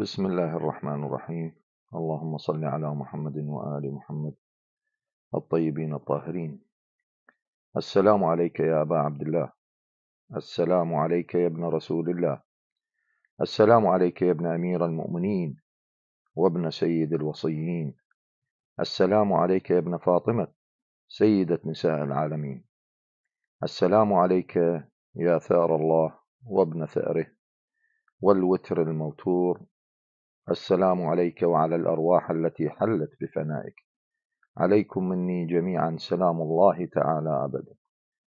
بسم الله الرحمن الرحيم اللهم صل على محمد وآل محمد الطيبين الطاهرين السلام عليك يا أبا عبد الله السلام عليك يا ابن رسول الله السلام عليك يا ابن أمير المؤمنين وابن سيد الوصيين السلام عليك يا ابن فاطمة سيدة نساء العالمين السلام عليك يا ثار الله وابن ثأره والوتر الموتور السلام عليك وعلى الأرواح التي حلت بفنائك عليكم مني جميعا سلام الله تعالى أبدا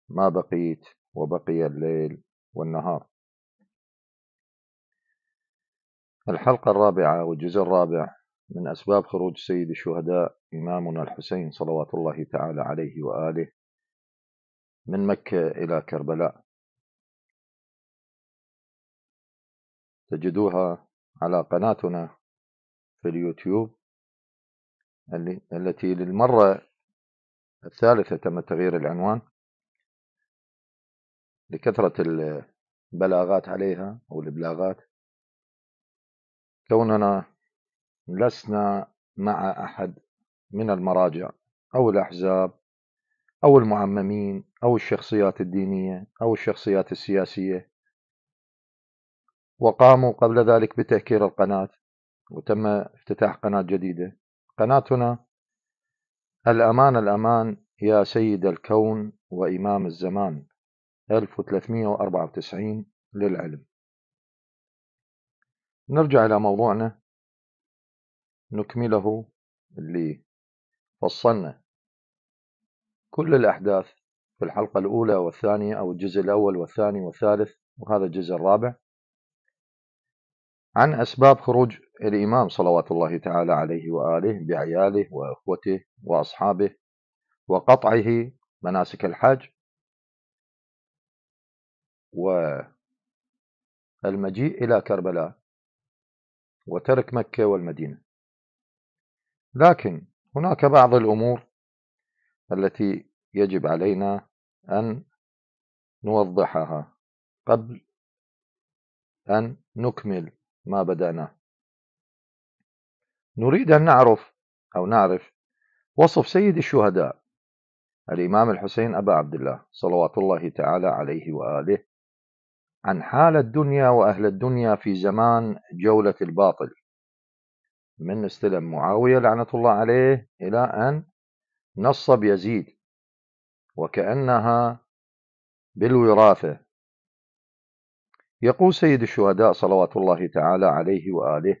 ما بقيت وبقي الليل والنهار الحلقة الرابعة والجزء الرابع من أسباب خروج سيد الشهداء إمامنا الحسين صلوات الله تعالى عليه وآله من مكة إلى كربلاء تجدوها على قناتنا في اليوتيوب التي للمرة الثالثة تم تغيير العنوان لكثرة البلاغات عليها أو الإبلاغات كوننا لسنا مع أحد من المراجع أو الأحزاب أو المعممين أو الشخصيات الدينية أو الشخصيات السياسية وقاموا قبل ذلك بتهكير القناة وتم افتتاح قناة جديدة قناتنا الأمان الأمان يا سيد الكون وإمام الزمان 1394 للعلم نرجع إلى موضوعنا نكمله اللي فصلنا كل الأحداث في الحلقة الأولى والثانية أو الجزء الأول والثاني والثالث وهذا الجزء الرابع عن أسباب خروج الإمام صلوات الله تعالى عليه وآله بعياله وأخوته وأصحابه وقطعه مناسك الحج والمجيء إلى كربلاء وترك مكة والمدينة لكن هناك بعض الأمور التي يجب علينا أن نوضحها قبل أن نكمل ما بدأناه نريد أن نعرف أو نعرف وصف سيد الشهداء الإمام الحسين أبا عبد الله صلوات الله تعالى عليه وآله عن حال الدنيا وأهل الدنيا في زمان جولة الباطل من استلم معاوية لعنة الله عليه إلى أن نصب يزيد وكأنها بالوراثة يقول سيد الشهداء صلوات الله تعالى عليه وآله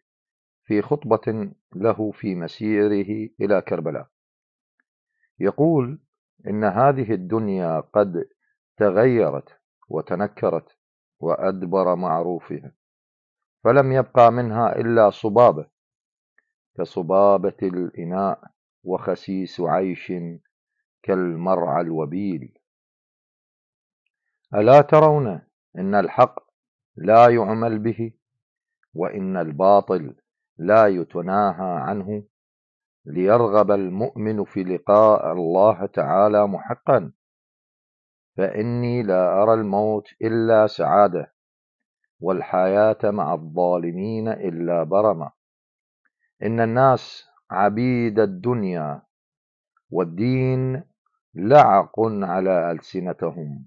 في خطبة له في مسيره إلى كربلاء يقول إن هذه الدنيا قد تغيرت وتنكرت وأدبر معروفها فلم يبقى منها إلا صبابة كصبابة الإناء وخسيس عيش كالمرعى الوبيل ألا ترون أن الحق لا يعمل به وإن الباطل لا يتناهى عنه ليرغب المؤمن في لقاء الله تعالى محقا فإني لا أرى الموت إلا سعادة والحياة مع الظالمين إلا برمة إن الناس عبيد الدنيا والدين لعق على ألسنتهم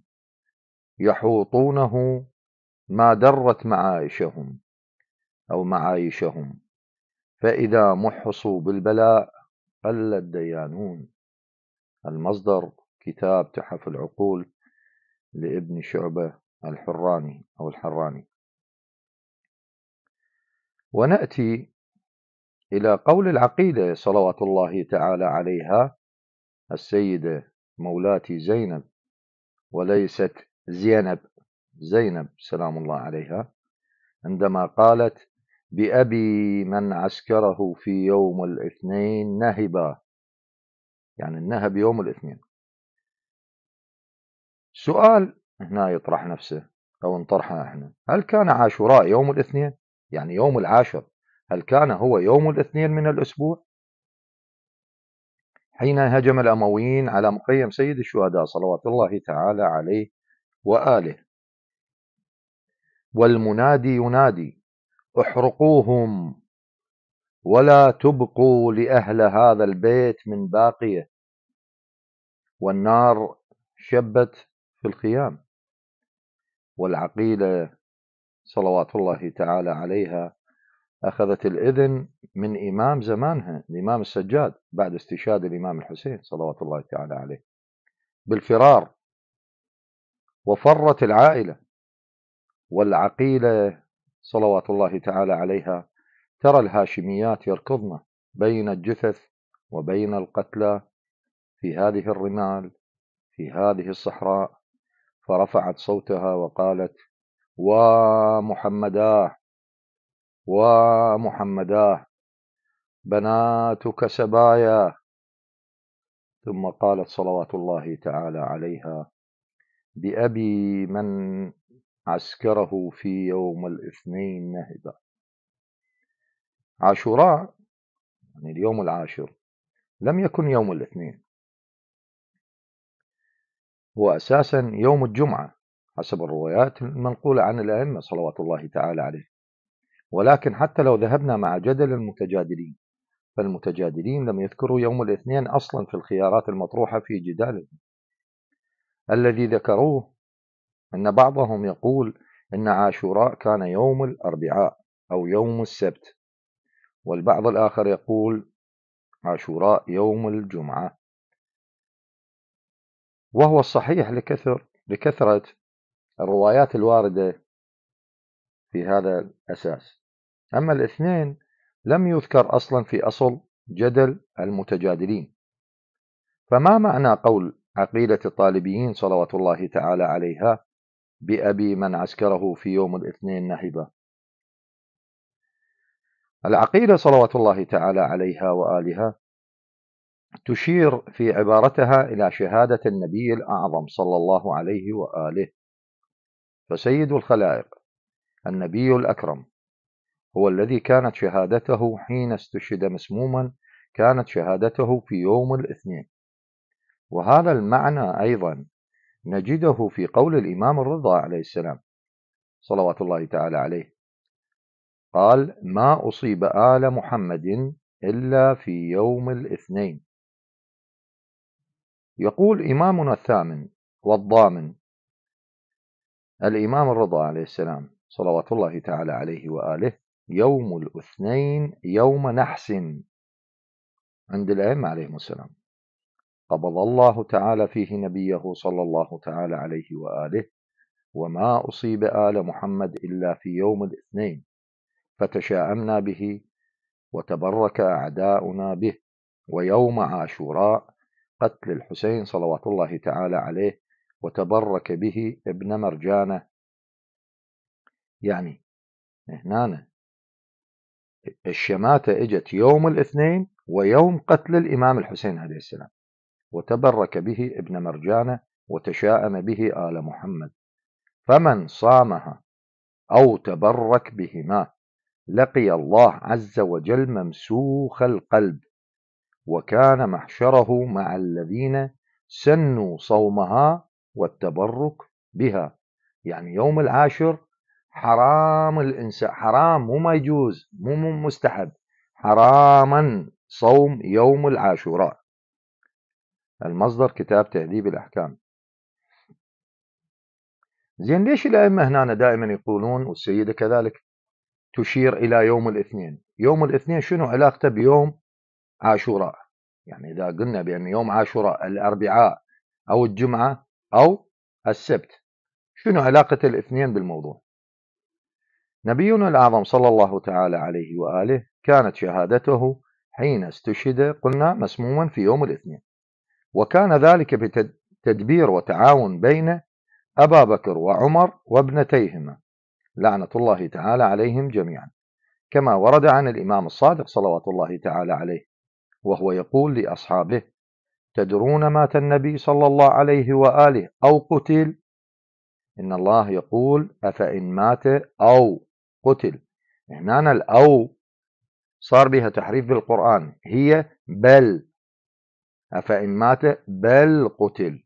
يحوطونه ما درت معايشهم أو معايشهم فإذا محصوا بالبلاء قل الديانون المصدر كتاب تحف العقول لابن شعبة الحراني أو الحراني ونأتي إلى قول العقيدة صلوات الله تعالى عليها السيدة مولاتي زينب وليست زينب زينب سلام الله عليها عندما قالت بأبي من عسكره في يوم الاثنين نهبا يعني النهب يوم الاثنين سؤال هنا يطرح نفسه أو نطرحه احنا هل كان عاشوراء يوم الاثنين يعني يوم العاشر هل كان هو يوم الاثنين من الأسبوع حين هجم الأمويين على مقيم سيد الشهداء صلوات الله تعالى عليه وآله والمنادي ينادي احرقوهم ولا تبقوا لأهل هذا البيت من باقية والنار شبت في الخيام والعقيلة صلوات الله تعالى عليها أخذت الإذن من إمام زمانها الإمام السجاد بعد استشهاد الإمام الحسين صلوات الله تعالى عليه بالفرار وفرت العائلة والعقيلة صلوات الله تعالى عليها ترى الهاشميات يركضن بين الجثث وبين القتلى في هذه الرمال في هذه الصحراء فرفعت صوتها وقالت ومحمداه ومحمداه بناتك سبايا ثم قالت صلوات الله تعالى عليها بأبي من عسكره في يوم الاثنين نهبا عاشوراء يعني اليوم العاشر لم يكن يوم الاثنين هو أساسا يوم الجمعة حسب الروايات المنقولة عن الأئمة صلوات الله تعالى عليه ولكن حتى لو ذهبنا مع جدل المتجادلين فالمتجادلين لم يذكروا يوم الاثنين أصلا في الخيارات المطروحة في جدالهم الذي ذكروه أن بعضهم يقول إن عاشوراء كان يوم الأربعاء أو يوم السبت والبعض الآخر يقول عاشوراء يوم الجمعة وهو الصحيح لكثر لكثرة الروايات الواردة في هذا الأساس أما الاثنين لم يذكر أصلا في أصل جدل المتجادلين فما معنى قول عقيدة الطالبيين صلوات الله تعالى عليها بأبي من عسكره في يوم الاثنين نهبة العقيدة صلوات الله تعالى عليها وآلها تشير في عبارتها إلى شهادة النبي الأعظم صلى الله عليه وآله فسيد الخلائق النبي الأكرم هو الذي كانت شهادته حين استشهد مسموما كانت شهادته في يوم الاثنين وهذا المعنى أيضا نجده في قول الإمام الرضا عليه السلام صلوات الله تعالى عليه قال ما أصيب آل محمد إلا في يوم الاثنين يقول إمامنا الثامن والضامن الإمام الرضا عليه السلام صلوات الله تعالى عليه وآله يوم الاثنين يوم نحس عند الأئمة عليهم السلام قبض الله تعالى فيه نبيه صلى الله تعالى عليه وآله وما أصيب آل محمد إلا في يوم الاثنين فتشاءمنا به وتبرك أعداؤنا به ويوم عاشوراء قتل الحسين صلوات الله تعالى عليه وتبرك به ابن مرجانة يعني هنا الشماتة اجت يوم الاثنين ويوم قتل الإمام الحسين عليه السلام وتبرك به ابن مرجانة وتشاءم به آل محمد فمن صامها أو تبرك بهما لقي الله عز وجل ممسوخ القلب وكان محشره مع الذين سنوا صومها والتبرك بها يعني يوم العاشر حرام الإنسان حرام مو ما يجوز مو مستحب حراما صوم يوم العاشوراء المصدر كتاب تهذيب الأحكام زين ليش الأئمة هنا دائما يقولون والسيدة كذلك تشير إلى يوم الاثنين يوم الاثنين شنو علاقته بيوم عاشوراء يعني إذا قلنا بأن يوم عاشوراء الأربعاء أو الجمعة أو السبت شنو علاقة الاثنين بالموضوع نبينا الأعظم صلى الله تعالى عليه وآله كانت شهادته حين استشهد قلنا مسموما في يوم الاثنين وكان ذلك بتدبير وتعاون بين أبا بكر وعمر وابنتيهما لعنة الله تعالى عليهم جميعا كما ورد عن الإمام الصادق صلوات الله تعالى عليه وهو يقول لأصحابه تدرون مات النبي صلى الله عليه وآله أو قتل إن الله يقول أفإن مات أو قتل هنا الأو صار بها تحريف بالقرآن هي بل أفإن مات بل قتل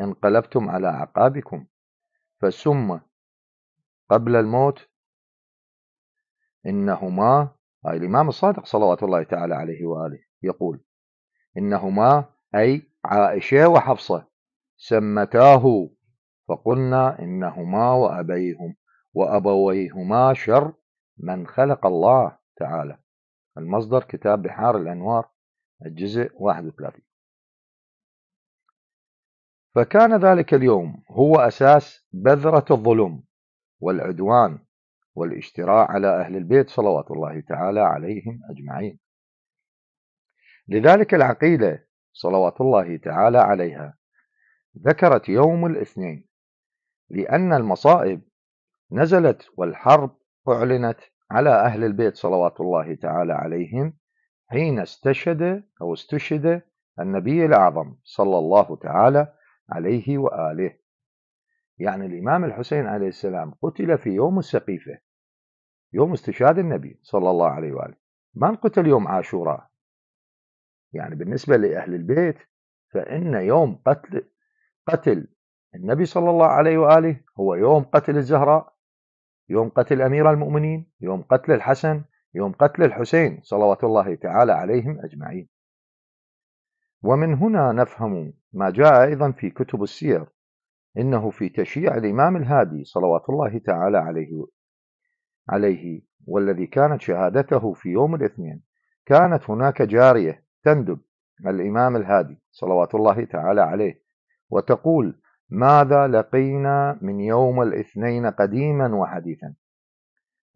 انقلبتم على أعقابكم فسم قبل الموت إنهما أي الإمام الصادق صلوات الله تعالى عليه وآله يقول إنهما أي عائشة وحفصة سمتاه فقلنا إنهما وأبيهم وأبويهما شر من خلق الله تعالى المصدر كتاب بحار الأنوار الجزء 31 فكان ذلك اليوم هو أساس بذرة الظلم والعدوان والاشتراء على أهل البيت صلوات الله تعالى عليهم أجمعين لذلك العقيدة صلوات الله تعالى عليها ذكرت يوم الاثنين لأن المصائب نزلت والحرب أعلنت على أهل البيت صلوات الله تعالى عليهم حين استشهد أو استشهد النبي الأعظم صلى الله تعالى عليه وآله يعني الإمام الحسين عليه السلام قتل في يوم السقيفة يوم استشهاد النبي صلى الله عليه وآله ما قتل يوم عاشوراء يعني بالنسبة لأهل البيت فإن يوم قتل قتل النبي صلى الله عليه وآله هو يوم قتل الزهراء يوم قتل أمير المؤمنين يوم قتل الحسن يوم قتل الحسين صلوات الله تعالى عليهم أجمعين ومن هنا نفهم ما جاء أيضا في كتب السير إنه في تشييع الإمام الهادي صلوات الله تعالى عليه عليه والذي كانت شهادته في يوم الاثنين كانت هناك جارية تندب الإمام الهادي صلوات الله تعالى عليه وتقول ماذا لقينا من يوم الاثنين قديما وحديثا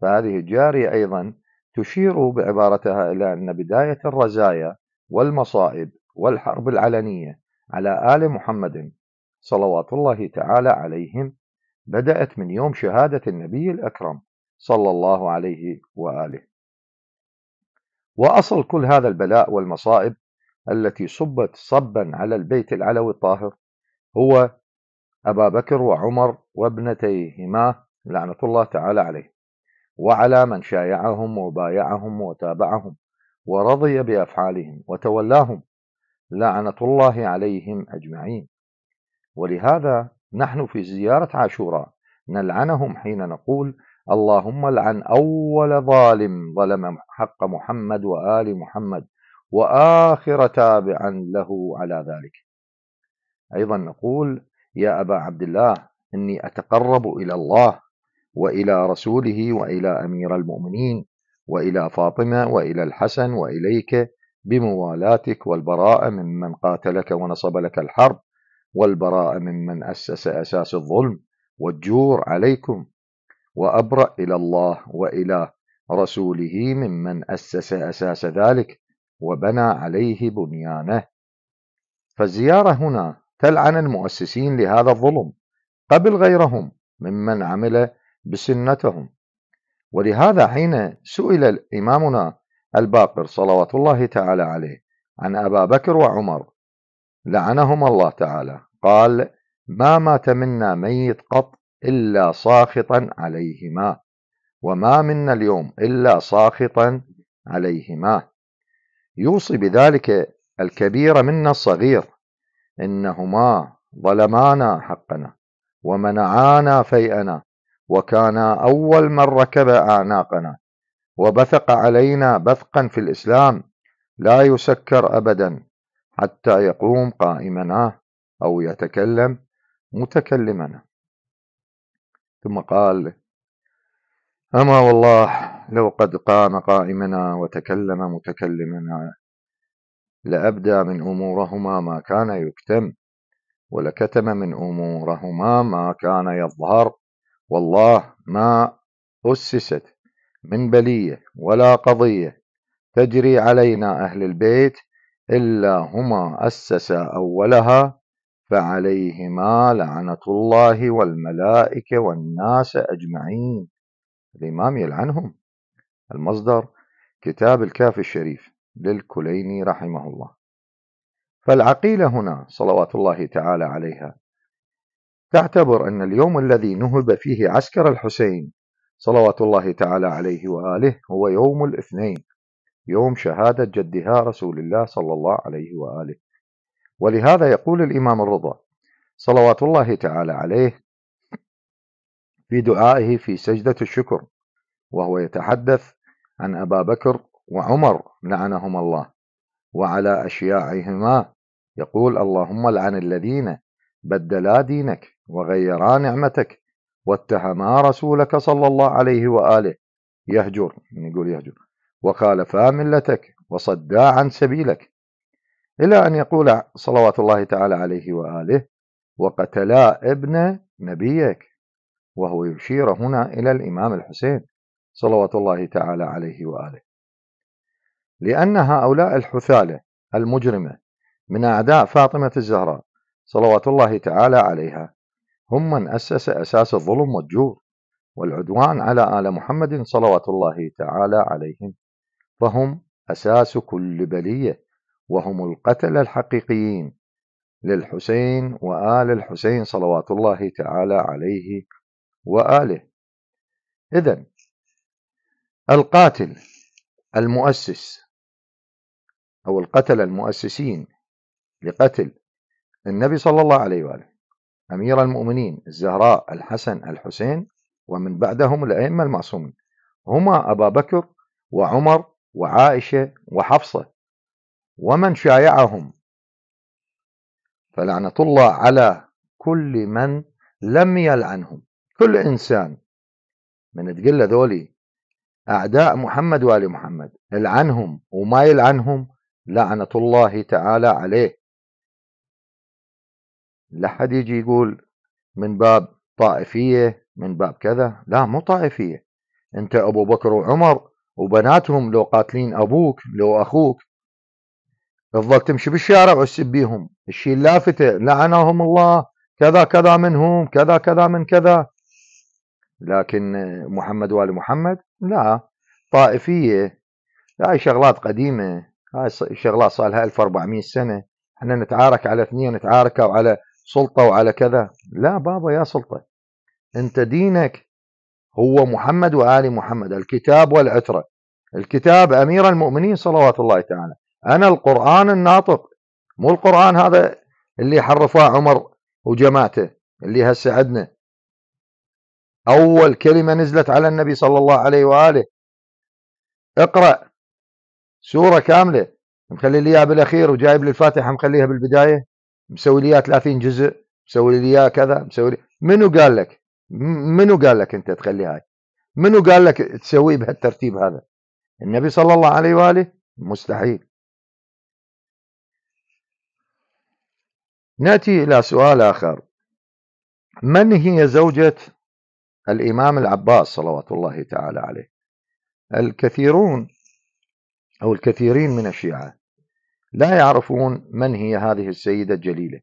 فهذه الجارية أيضا تشير بعبارتها إلى أن بداية الرزايا والمصائب والحرب العلنية على آل محمد صلوات الله تعالى عليهم بدأت من يوم شهادة النبي الأكرم صلى الله عليه وآله وأصل كل هذا البلاء والمصائب التي صبت صبا على البيت العلوي الطاهر هو أبا بكر وعمر وابنتيهما لعنة الله تعالى عليه وعلى من شايعهم وبايعهم وتابعهم ورضي بأفعالهم وتولاهم لعنة الله عليهم أجمعين ولهذا نحن في زيارة عاشوراء نلعنهم حين نقول اللهم لعن أول ظالم ظلم حق محمد وآل محمد وآخر تابعا له على ذلك أيضا نقول يا أبا عبد الله إني أتقرب إلى الله وإلى رسوله وإلى أمير المؤمنين وإلى فاطمة وإلى الحسن وإليك بموالاتك والبراءة ممن قاتلك ونصب لك الحرب والبراءة ممن أسس أساس الظلم والجور عليكم وأبرأ إلى الله وإلى رسوله ممن أسس أساس ذلك وبنى عليه بنيانه فالزيارة هنا تلعن المؤسسين لهذا الظلم قبل غيرهم ممن عمل بسنتهم ولهذا حين سئل إمامنا الباقر صلوات الله تعالى عليه عن أبا بكر وعمر لعنهما الله تعالى قال ما مات منا ميت قط إلا ساخطا عليهما وما منا اليوم إلا ساخطا عليهما يوصي بذلك الكبير منا الصغير إنهما ظلمانا حقنا ومنعانا فيئنا وكانا أول من ركب أعناقنا وبثق علينا بثقا في الإسلام لا يسكر أبدا حتى يقوم قائمنا أو يتكلم متكلمنا ثم قال أما والله لو قد قام قائمنا وتكلم متكلمنا لأبدى من أمورهما ما كان يكتم ولكتم من أمورهما ما كان يظهر والله ما أسست من بلية ولا قضية تجري علينا أهل البيت إلا هما أسس أولها فعليهما لعنة الله والملائكة والناس أجمعين الإمام يلعنهم المصدر كتاب الكافي الشريف للكليني رحمه الله فالعقيلة هنا صلوات الله تعالى عليها تعتبر أن اليوم الذي نهب فيه عسكر الحسين صلوات الله تعالى عليه وآله هو يوم الاثنين يوم شهادة جدها رسول الله صلى الله عليه وآله ولهذا يقول الإمام الرضا صلوات الله تعالى عليه في دعائه في سجدة الشكر وهو يتحدث عن أبا بكر وعمر لعنهم الله وعلى أشياعهما يقول اللهم لعن الذين بدلا دينك وغيرا نعمتك واتهما آه رسولك صلى الله عليه وآله يهجر يعني يقول يهجر وخالفا آه ملتك وصدا عن سبيلك إلى أن يقول صلوات الله تعالى عليه وآله وقتلا ابن نبيك وهو يشير هنا إلى الإمام الحسين صلوات الله تعالى عليه وآله لأن هؤلاء الحثالة المجرمة من أعداء فاطمة الزهراء صلوات الله تعالى عليها هم من أسس أساس الظلم والجور والعدوان على آل محمد صلوات الله تعالى عليهم فهم أساس كل بلية وهم القتلة الحقيقيين للحسين وآل الحسين صلوات الله تعالى عليه وآله إذا القاتل المؤسس أو القتل المؤسسين لقتل النبي صلى الله عليه وآله أمير المؤمنين الزهراء الحسن الحسين ومن بعدهم الأئمة المعصومين هما أبا بكر وعمر وعائشة وحفصة ومن شايعهم فلعنة الله على كل من لم يلعنهم كل إنسان من تقل ذولي أعداء محمد وآل محمد العنهم وما يلعنهم لعنة الله تعالى عليه لا حد يجي يقول من باب طائفيه من باب كذا لا مو طائفيه انت ابو بكر وعمر وبناتهم لو قاتلين ابوك لو اخوك تفضل تمشي بالشارع وتسب بيهم الشيء اللافته لعنهم الله كذا كذا منهم كذا كذا من كذا لكن محمد وال محمد لا طائفيه هاي شغلات قديمه هاي شغلات صار لها 1400 سنه احنا نتعارك على اثنين نتعارك على سلطة وعلى كذا لا بابا يا سلطة أنت دينك هو محمد وآل محمد الكتاب والعترة الكتاب أمير المؤمنين صلوات الله تعالى أنا القرآن الناطق مو القرآن هذا اللي حرفه عمر وجماعته اللي هسه عندنا أول كلمة نزلت على النبي صلى الله عليه وآله اقرأ سورة كاملة مخلي لي بالأخير وجايب لي الفاتحة مخليها بالبداية مسوي لي 30 جزء مسوي لي كذا مسوي لي منو قال لك؟ منو قال لك انت تخلي هاي؟ منو قال لك تسويه بهالترتيب هذا؟ النبي صلى الله عليه واله مستحيل. ناتي الى سؤال اخر. من هي زوجة الامام العباس صلوات الله تعالى عليه؟ الكثيرون او الكثيرين من الشيعه لا يعرفون من هي هذه السيدة الجليلة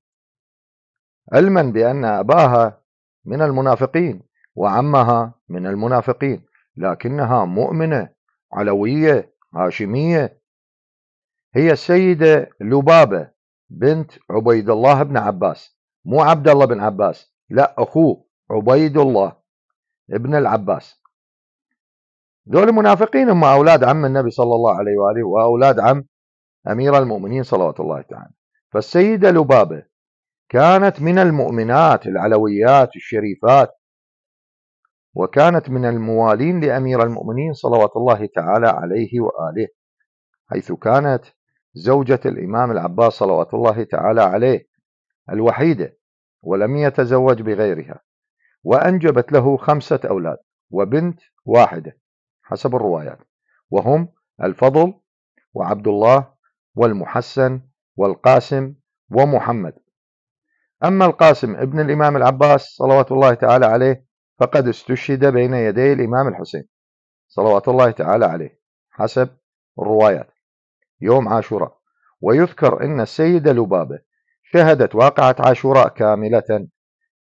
علما بأن أباها من المنافقين وعمها من المنافقين لكنها مؤمنة علوية هاشمية هي السيدة لبابة بنت عبيد الله بن عباس مو عبد الله بن عباس لا أخوه عبيد الله ابن العباس دول منافقين هم أولاد عم النبي صلى الله عليه وآله وأولاد عم أمير المؤمنين صلوات الله تعالى فالسيدة لبابة كانت من المؤمنات العلويات الشريفات وكانت من الموالين لأمير المؤمنين صلوات الله تعالى عليه وآله حيث كانت زوجة الإمام العباس صلوات الله تعالى عليه الوحيدة ولم يتزوج بغيرها وأنجبت له خمسة أولاد وبنت واحدة حسب الروايات وهم الفضل وعبد الله والمحسن والقاسم ومحمد أما القاسم ابن الإمام العباس صلوات الله تعالى عليه فقد استشهد بين يدي الإمام الحسين صلوات الله تعالى عليه حسب الروايات يوم عاشوراء ويذكر أن السيدة لبابة شهدت واقعة عاشوراء كاملة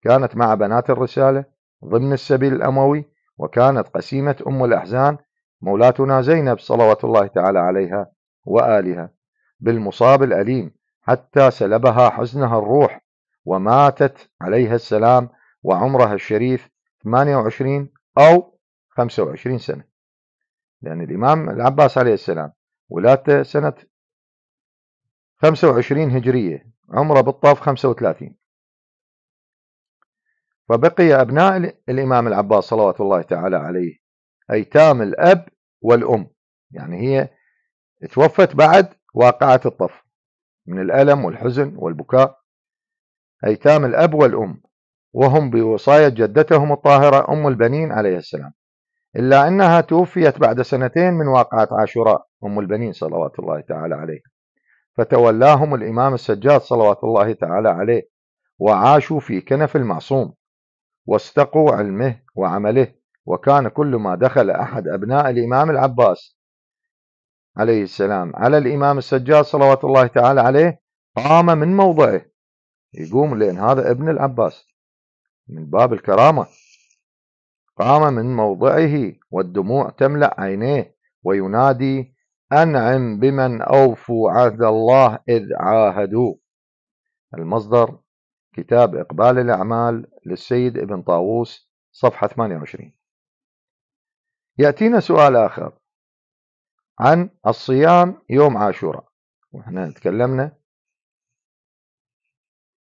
كانت مع بنات الرسالة ضمن السبيل الأموي وكانت قسيمة أم الأحزان مولاتنا زينب صلوات الله تعالى عليها وآلها بالمصاب الأليم حتى سلبها حزنها الروح وماتت عليها السلام وعمرها الشريف 28 أو 25 سنة لأن الإمام العباس عليه السلام ولادته سنة 25 هجرية عمره بالطاف 35 فبقي أبناء الإمام العباس صلوات الله تعالى عليه أيتام الأب والأم يعني هي توفت بعد واقعة الطف من الألم والحزن والبكاء أيتام الأب والأم وهم بوصاية جدتهم الطاهرة أم البنين عليه السلام إلا أنها توفيت بعد سنتين من واقعة عاشوراء أم البنين صلوات الله تعالى عليه فتولاهم الإمام السجاد صلوات الله تعالى عليه وعاشوا في كنف المعصوم واستقوا علمه وعمله وكان كل ما دخل أحد أبناء الإمام العباس عليه السلام على الإمام السجاد صلوات الله تعالى عليه قام من موضعه يقوم لأن هذا ابن العباس من باب الكرامة قام من موضعه والدموع تملأ عينيه وينادي أنعم بمن أوفوا عهد الله إذ عاهدوا المصدر كتاب إقبال الأعمال للسيد ابن طاووس صفحة 28 يأتينا سؤال آخر عن الصيام يوم عاشوراء واحنا تكلمنا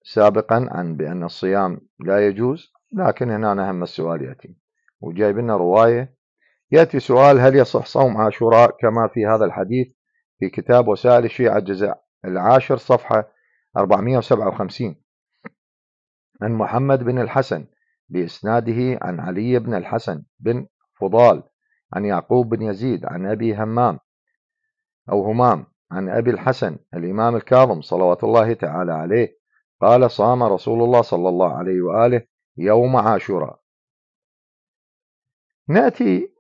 سابقا عن بأن الصيام لا يجوز لكن هنا هم السؤال يأتي وجايب لنا رواية يأتي سؤال هل يصح صوم عاشوراء كما في هذا الحديث في كتاب وسائل الشيعة الجزء العاشر صفحة 457 عن محمد بن الحسن بإسناده عن علي بن الحسن بن فضال عن يعقوب بن يزيد عن أبي همام أو همام عن أبي الحسن الإمام الكاظم صلوات الله تعالى عليه قال صام رسول الله صلى الله عليه وآله يوم عاشوراء نأتي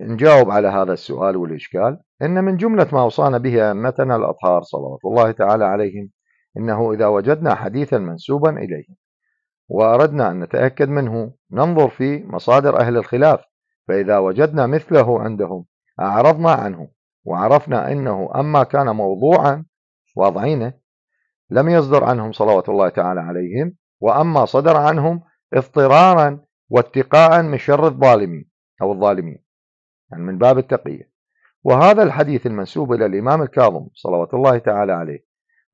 نجاوب على هذا السؤال والإشكال إن من جملة ما أوصانا به أئمتنا الأطهار صلوات الله تعالى عليهم إنه إذا وجدنا حديثا منسوبا إليهم وأردنا أن نتأكد منه ننظر في مصادر أهل الخلاف فإذا وجدنا مثله عندهم أعرضنا عنه وعرفنا أنه أما كان موضوعا واضعينه لم يصدر عنهم صلوات الله تعالى عليهم وأما صدر عنهم اضطرارا واتقاء من شر الظالمين أو الظالمين يعني من باب التقية وهذا الحديث المنسوب إلى الإمام الكاظم صلوات الله تعالى عليه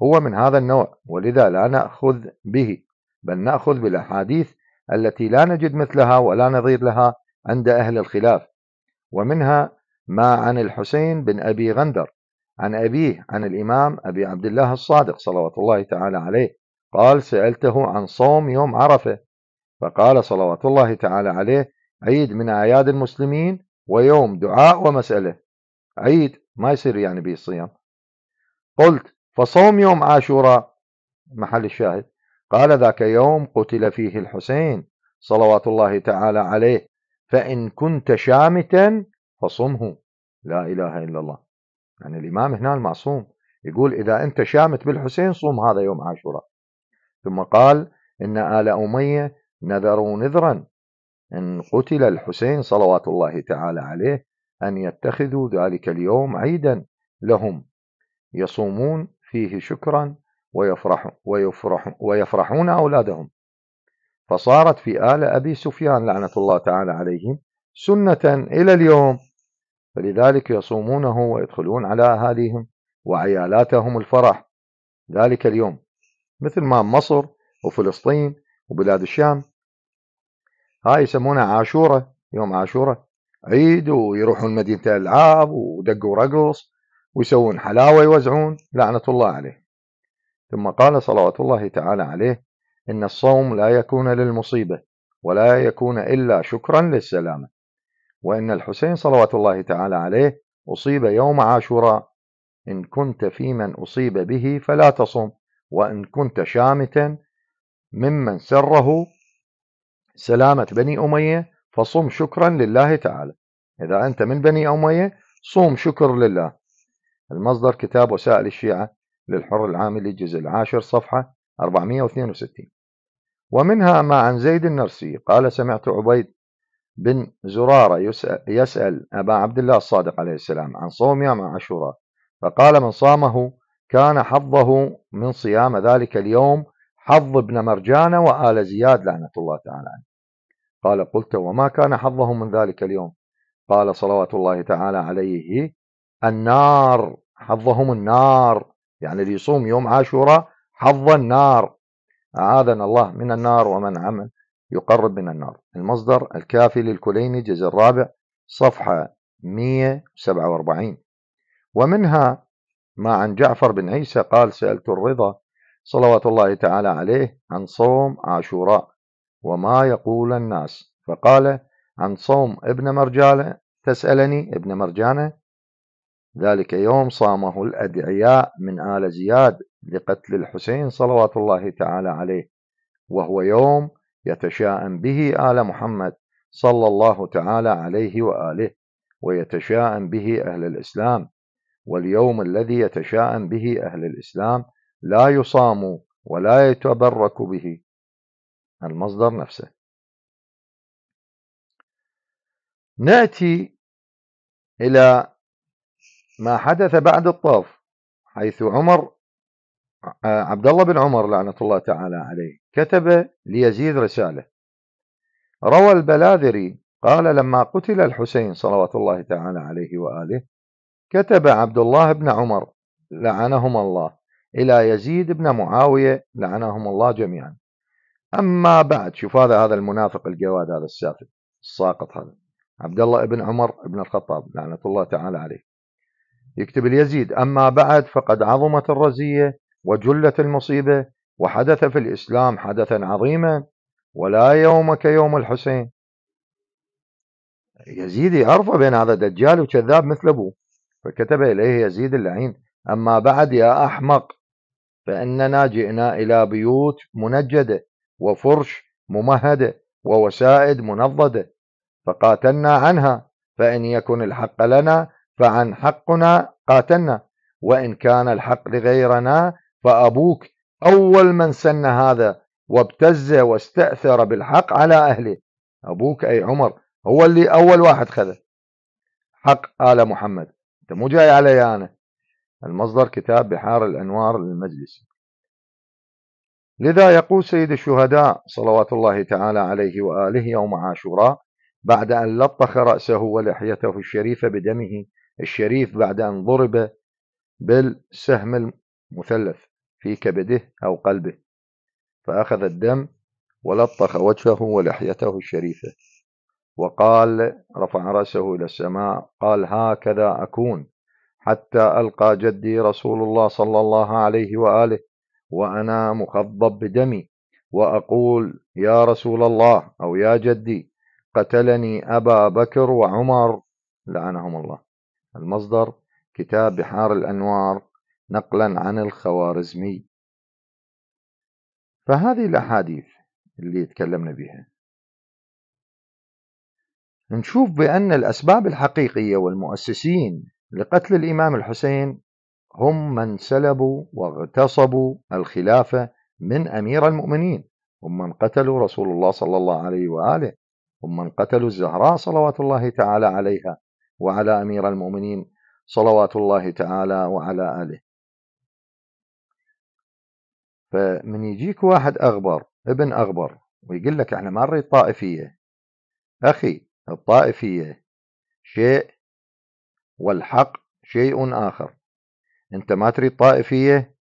هو من هذا النوع ولذا لا نأخذ به بل نأخذ بالأحاديث التي لا نجد مثلها ولا نظير لها عند أهل الخلاف ومنها ما عن الحسين بن أبي غندر عن أبيه عن الإمام أبي عبد الله الصادق صلوات الله تعالى عليه قال سألته عن صوم يوم عرفة فقال صلوات الله تعالى عليه عيد من أعياد المسلمين ويوم دعاء ومسألة عيد ما يصير يعني به الصيام قلت فصوم يوم عاشوراء محل الشاهد قال ذاك يوم قتل فيه الحسين صلوات الله تعالى عليه فإن كنت شامتا فصمه لا إله إلا الله يعني الإمام هنا المعصوم يقول إذا أنت شامت بالحسين صوم هذا يوم عاشوراء ثم قال إن آل أمية نذروا نذرا إن قتل الحسين صلوات الله تعالى عليه أن يتخذوا ذلك اليوم عيدا لهم يصومون فيه شكرا ويفرح ويفرح ويفرحون أولادهم فصارت في آل أبي سفيان لعنة الله تعالى عليهم سنة إلى اليوم فلذلك يصومونه ويدخلون على أهاليهم وعيالاتهم الفرح ذلك اليوم مثل ما مصر وفلسطين وبلاد الشام هاي يسمونها عاشورة يوم عاشورة عيد ويروحون مدينة الألعاب ودقوا رقص ويسوون حلاوة يوزعون لعنة الله عليه ثم قال صلوات الله تعالى عليه إن الصوم لا يكون للمصيبة ولا يكون إلا شكرا للسلامة وإن الحسين صلوات الله تعالى عليه أصيب يوم عاشوراء إن كنت في من أصيب به فلا تصم وإن كنت شامتا ممن سره سلامة بني أمية فصم شكرا لله تعالى إذا أنت من بني أمية صوم شكر لله المصدر كتاب وسائل الشيعة للحر العاملي الجزء العاشر صفحة 462 ومنها ما عن زيد النرسي قال سمعت عبيد بن زرارة يسأل, يسأل أبا عبد الله الصادق عليه السلام عن صوم يوم عاشوراء فقال من صامه كان حظه من صيام ذلك اليوم حظ ابن مرجان وآل زياد لعنة الله تعالى عنه قال قلت وما كان حظه من ذلك اليوم قال صلوات الله تعالى عليه النار حظهم النار يعني اللي يصوم يوم عاشوراء حظ النار أعاذنا الله من النار ومن عمل يقرب من النار المصدر الكافي للكليني جزء الرابع صفحة 147 ومنها ما عن جعفر بن عيسى قال سألت الرضا صلوات الله تعالى عليه عن صوم عاشوراء وما يقول الناس فقال عن صوم ابن مرجانة تسألني ابن مرجانة ذلك يوم صامه الأدعياء من آل زياد لقتل الحسين صلوات الله تعالى عليه وهو يوم يتشاءم به آل محمد صلى الله تعالى عليه وآله ويتشاءم به أهل الإسلام واليوم الذي يتشاءم به أهل الإسلام لا يصام ولا يتبرك به المصدر نفسه نأتي إلى ما حدث بعد الطاف حيث عمر آه، عبد الله بن عمر لعنة الله تعالى عليه كتب ليزيد رسالة روى البلاذري قال لما قتل الحسين صلوات الله تعالى عليه وآله كتب عبد الله بن عمر لعنهما الله إلى يزيد بن معاوية لعنهم الله جميعا أما بعد شوف هذا هذا المنافق الجواد هذا السافل الساقط هذا عبد الله بن عمر بن الخطاب لعنة الله تعالى عليه يكتب اليزيد أما بعد فقد عظمت الرزية وجلت المصيبة وحدث في الإسلام حدثا عظيما ولا يوم كيوم الحسين يزيد يعرفه بين هذا دجال وكذاب مثل أبوه فكتب إليه يزيد اللعين أما بعد يا أحمق فإننا جئنا إلى بيوت منجدة وفرش ممهدة ووسائد منضدة فقاتلنا عنها فإن يكن الحق لنا فعن حقنا قاتلنا وإن كان الحق لغيرنا فأبوك أول من سن هذا وابتز واستأثر بالحق على أهله أبوك أي عمر هو اللي أول واحد خذه حق آل محمد أنت مو جاي علي أنا المصدر كتاب بحار الأنوار للمجلس لذا يقول سيد الشهداء صلوات الله تعالى عليه وآله يوم عاشوراء بعد أن لطخ رأسه ولحيته الشريفة بدمه الشريف بعد أن ضرب بالسهم المثلث في كبده أو قلبه فأخذ الدم ولطخ وجهه ولحيته الشريفة وقال رفع رأسه إلى السماء قال هكذا أكون حتى ألقى جدي رسول الله صلى الله عليه وآله وأنا مخضب بدمي وأقول يا رسول الله أو يا جدي قتلني أبا بكر وعمر لعنهم الله المصدر كتاب بحار الأنوار نقلا عن الخوارزمي فهذه الأحاديث اللي تكلمنا بها نشوف بأن الأسباب الحقيقية والمؤسسين لقتل الإمام الحسين هم من سلبوا واغتصبوا الخلافة من أمير المؤمنين هم من قتلوا رسول الله صلى الله عليه وآله هم من قتلوا الزهراء صلوات الله تعالى عليها وعلى أمير المؤمنين صلوات الله تعالى وعلى آله فمن يجيك واحد أغبر ابن أغبر ويقول لك احنا ما نريد طائفية أخي الطائفية شيء والحق شيء آخر أنت ما تريد طائفية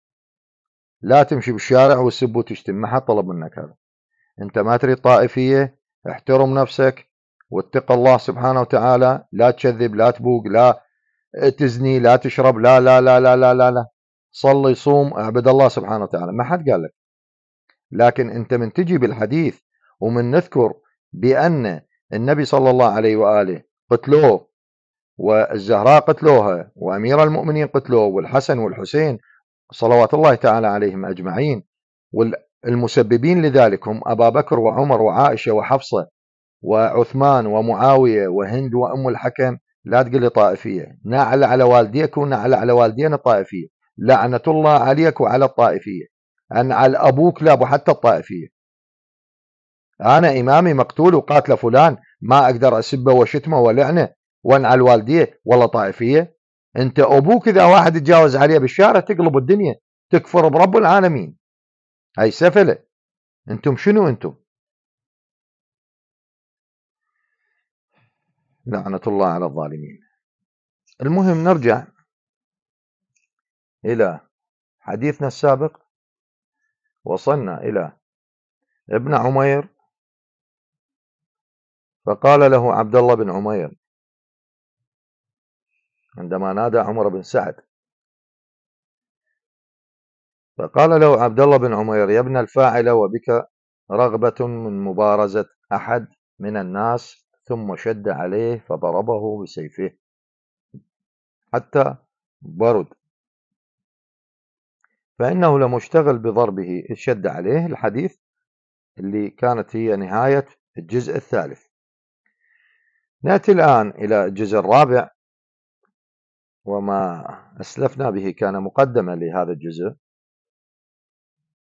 لا تمشي بالشارع وتسب وتشتم ما حد طلب منك هذا أنت ما تريد طائفية احترم نفسك واتق الله سبحانه وتعالى لا تكذب لا تبوق لا تزني لا تشرب لا لا لا لا لا لا, لا. صلي صوم اعبد الله سبحانه وتعالى ما حد قال لك لكن انت من تجي بالحديث ومن نذكر بان النبي صلى الله عليه واله قتلوه والزهراء قتلوها وامير المؤمنين قتلوه والحسن والحسين صلوات الله تعالى عليهم اجمعين والمسببين لذلك هم ابا بكر وعمر وعائشه وحفصه وعثمان ومعاويه وهند وام الحكم لا تقول لي طائفيه نعل على والديك ونعل على والدينا طائفيه لعنة الله عليك وعلى الطائفية أن على أبوك لا حتى الطائفية أنا إمامي مقتول وقاتل فلان ما أقدر أسبه وشتمه ولعنه على والديه ولا طائفية أنت أبوك إذا واحد تجاوز عليه بالشارع تقلب الدنيا تكفر برب العالمين هاي سفلة أنتم شنو أنتم لعنة الله على الظالمين المهم نرجع إلى حديثنا السابق وصلنا إلى ابن عمير فقال له عبد الله بن عمير عندما نادى عمر بن سعد فقال له عبد الله بن عمير يا ابن الفاعل وبك رغبة من مبارزة أحد من الناس ثم شد عليه فضربه بسيفه حتى برد فإنه لمشتغل بضربه إذ شد عليه الحديث اللي كانت هي نهاية الجزء الثالث نأتي الآن إلى الجزء الرابع وما أسلفنا به كان مقدما لهذا الجزء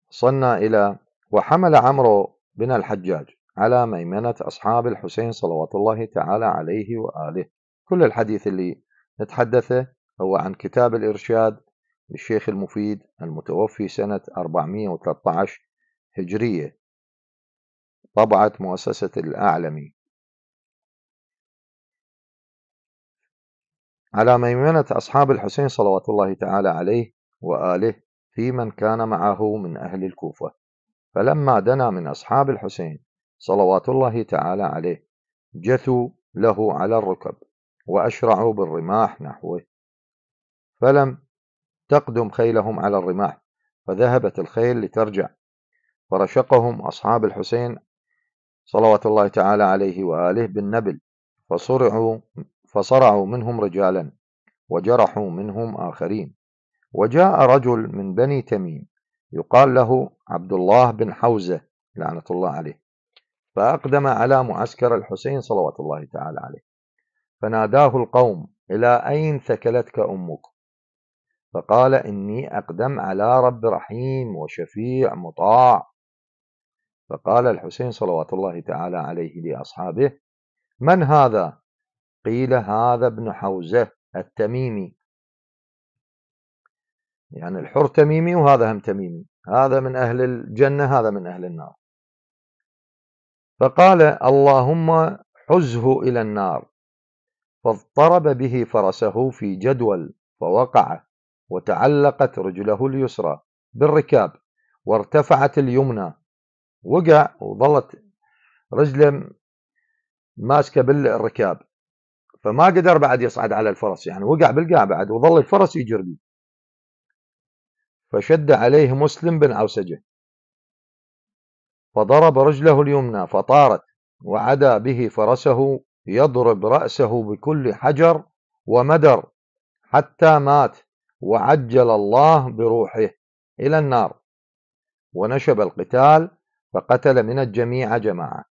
وصلنا إلى وحمل عمرو بن الحجاج على ميمنة أصحاب الحسين صلوات الله تعالى عليه وآله كل الحديث اللي نتحدثه هو عن كتاب الإرشاد للشيخ المفيد المتوفي سنة 413 هجرية طبعة مؤسسة الأعلمي على ميمنة أصحاب الحسين صلوات الله تعالى عليه وآله في من كان معه من أهل الكوفة فلما دنا من أصحاب الحسين صلوات الله تعالى عليه جثوا له على الركب وأشرعوا بالرماح نحوه فلم تقدم خيلهم على الرماح فذهبت الخيل لترجع فرشقهم أصحاب الحسين صلوات الله تعالى عليه وآله بالنبل فصرعوا, فصرعوا منهم رجالا وجرحوا منهم آخرين وجاء رجل من بني تميم يقال له عبد الله بن حوزة لعنة الله عليه فأقدم على معسكر الحسين صلوات الله تعالى عليه فناداه القوم إلى أين ثكلتك أمك فقال إني أقدم على رب رحيم وشفيع مطاع فقال الحسين صلوات الله تعالى عليه لأصحابه من هذا؟ قيل هذا ابن حوزة التميمي يعني الحر تميمي وهذا هم تميمي هذا من أهل الجنة هذا من أهل النار فقال اللهم حزه إلى النار فاضطرب به فرسه في جدول فوقع وتعلقت رجله اليسرى بالركاب وارتفعت اليمنى وقع وظلت رجله ماسكه بالركاب فما قدر بعد يصعد على الفرس يعني وقع بالقاع بعد وظل الفرس يجر فشد عليه مسلم بن عوسجه فضرب رجله اليمنى فطارت وعدا به فرسه يضرب رأسه بكل حجر ومدر حتى مات وعجل الله بروحه إلى النار ونشب القتال فقتل من الجميع جماعة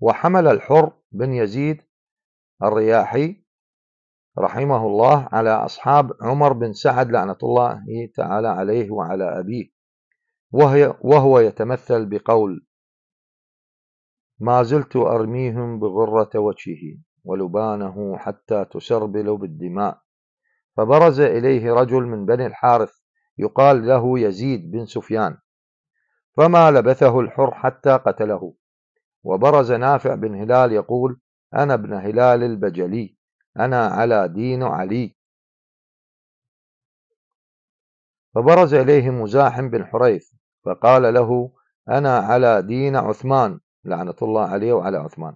وحمل الحر بن يزيد الرياحي رحمه الله على أصحاب عمر بن سعد لعنة الله تعالى عليه وعلى أبيه وهي وهو يتمثل بقول ما زلت أرميهم بغرة وجهه ولبانه حتى تسربل بالدماء فبرز إليه رجل من بني الحارث يقال له يزيد بن سفيان فما لبثه الحر حتى قتله وبرز نافع بن هلال يقول أنا ابن هلال البجلي أنا على دين علي فبرز إليه مزاحم بن حريث فقال له أنا على دين عثمان لعنة الله عليه وعلى عثمان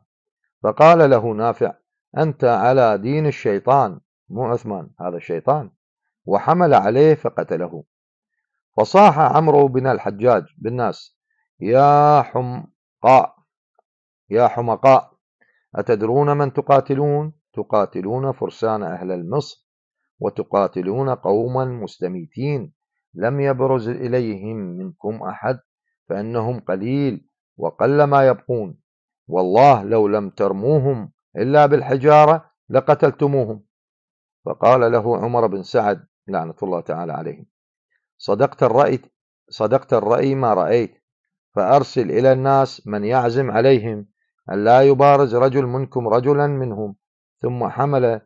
فقال له نافع أنت على دين الشيطان مو عثمان هذا الشيطان وحمل عليه فقتله فصاح عمرو بن الحجاج بالناس يا حمقاء يا حمقاء أتدرون من تقاتلون تقاتلون فرسان أهل المصر وتقاتلون قوما مستميتين لم يبرز إليهم منكم أحد فإنهم قليل وقل ما يبقون والله لو لم ترموهم إلا بالحجارة لقتلتموهم فقال له عمر بن سعد لعنة الله تعالى عليه صدقت الرأي صدقت الرأي ما رأيت فأرسل إلى الناس من يعزم عليهم أن لا يبارز رجل منكم رجلا منهم ثم حمل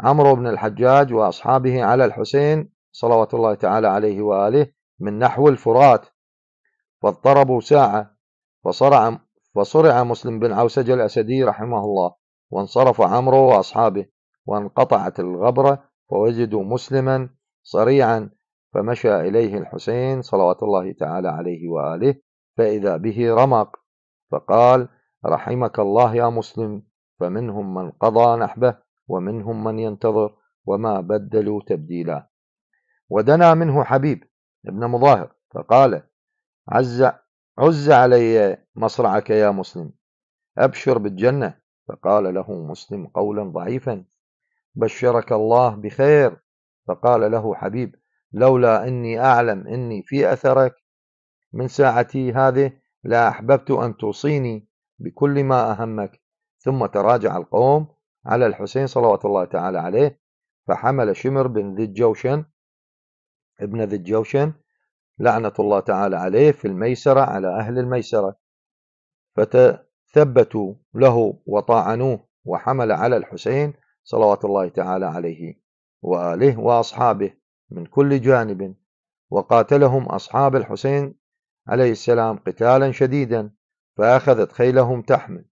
عمرو بن الحجاج وأصحابه على الحسين صلوات الله تعالى عليه وآله من نحو الفرات فاضطربوا ساعة فصرع, فصرع مسلم بن عوسج الأسدي رحمه الله وانصرف عمرو وأصحابه وانقطعت الغبرة فوجدوا مسلما صريعا فمشى إليه الحسين صلوات الله تعالى عليه وآله فإذا به رمق فقال رحمك الله يا مسلم فمنهم من قضى نحبه ومنهم من ينتظر وما بدلوا تبديلا ودنا منه حبيب ابن مظاهر فقال عز عز علي مصرعك يا مسلم أبشر بالجنة فقال له مسلم قولا ضعيفا بشرك الله بخير فقال له حبيب لولا أني أعلم أني في أثرك من ساعتي هذه لا أحببت أن توصيني بكل ما أهمك ثم تراجع القوم على الحسين صلوات الله تعالى عليه فحمل شمر بن ذي الجوشن ابن ذي الجوشن لعنة الله تعالى عليه في الميسرة على أهل الميسرة فتثبتوا له وطاعنوه وحمل على الحسين صلوات الله تعالى عليه وآله وأصحابه من كل جانب وقاتلهم أصحاب الحسين عليه السلام قتالا شديدا فأخذت خيلهم تحمل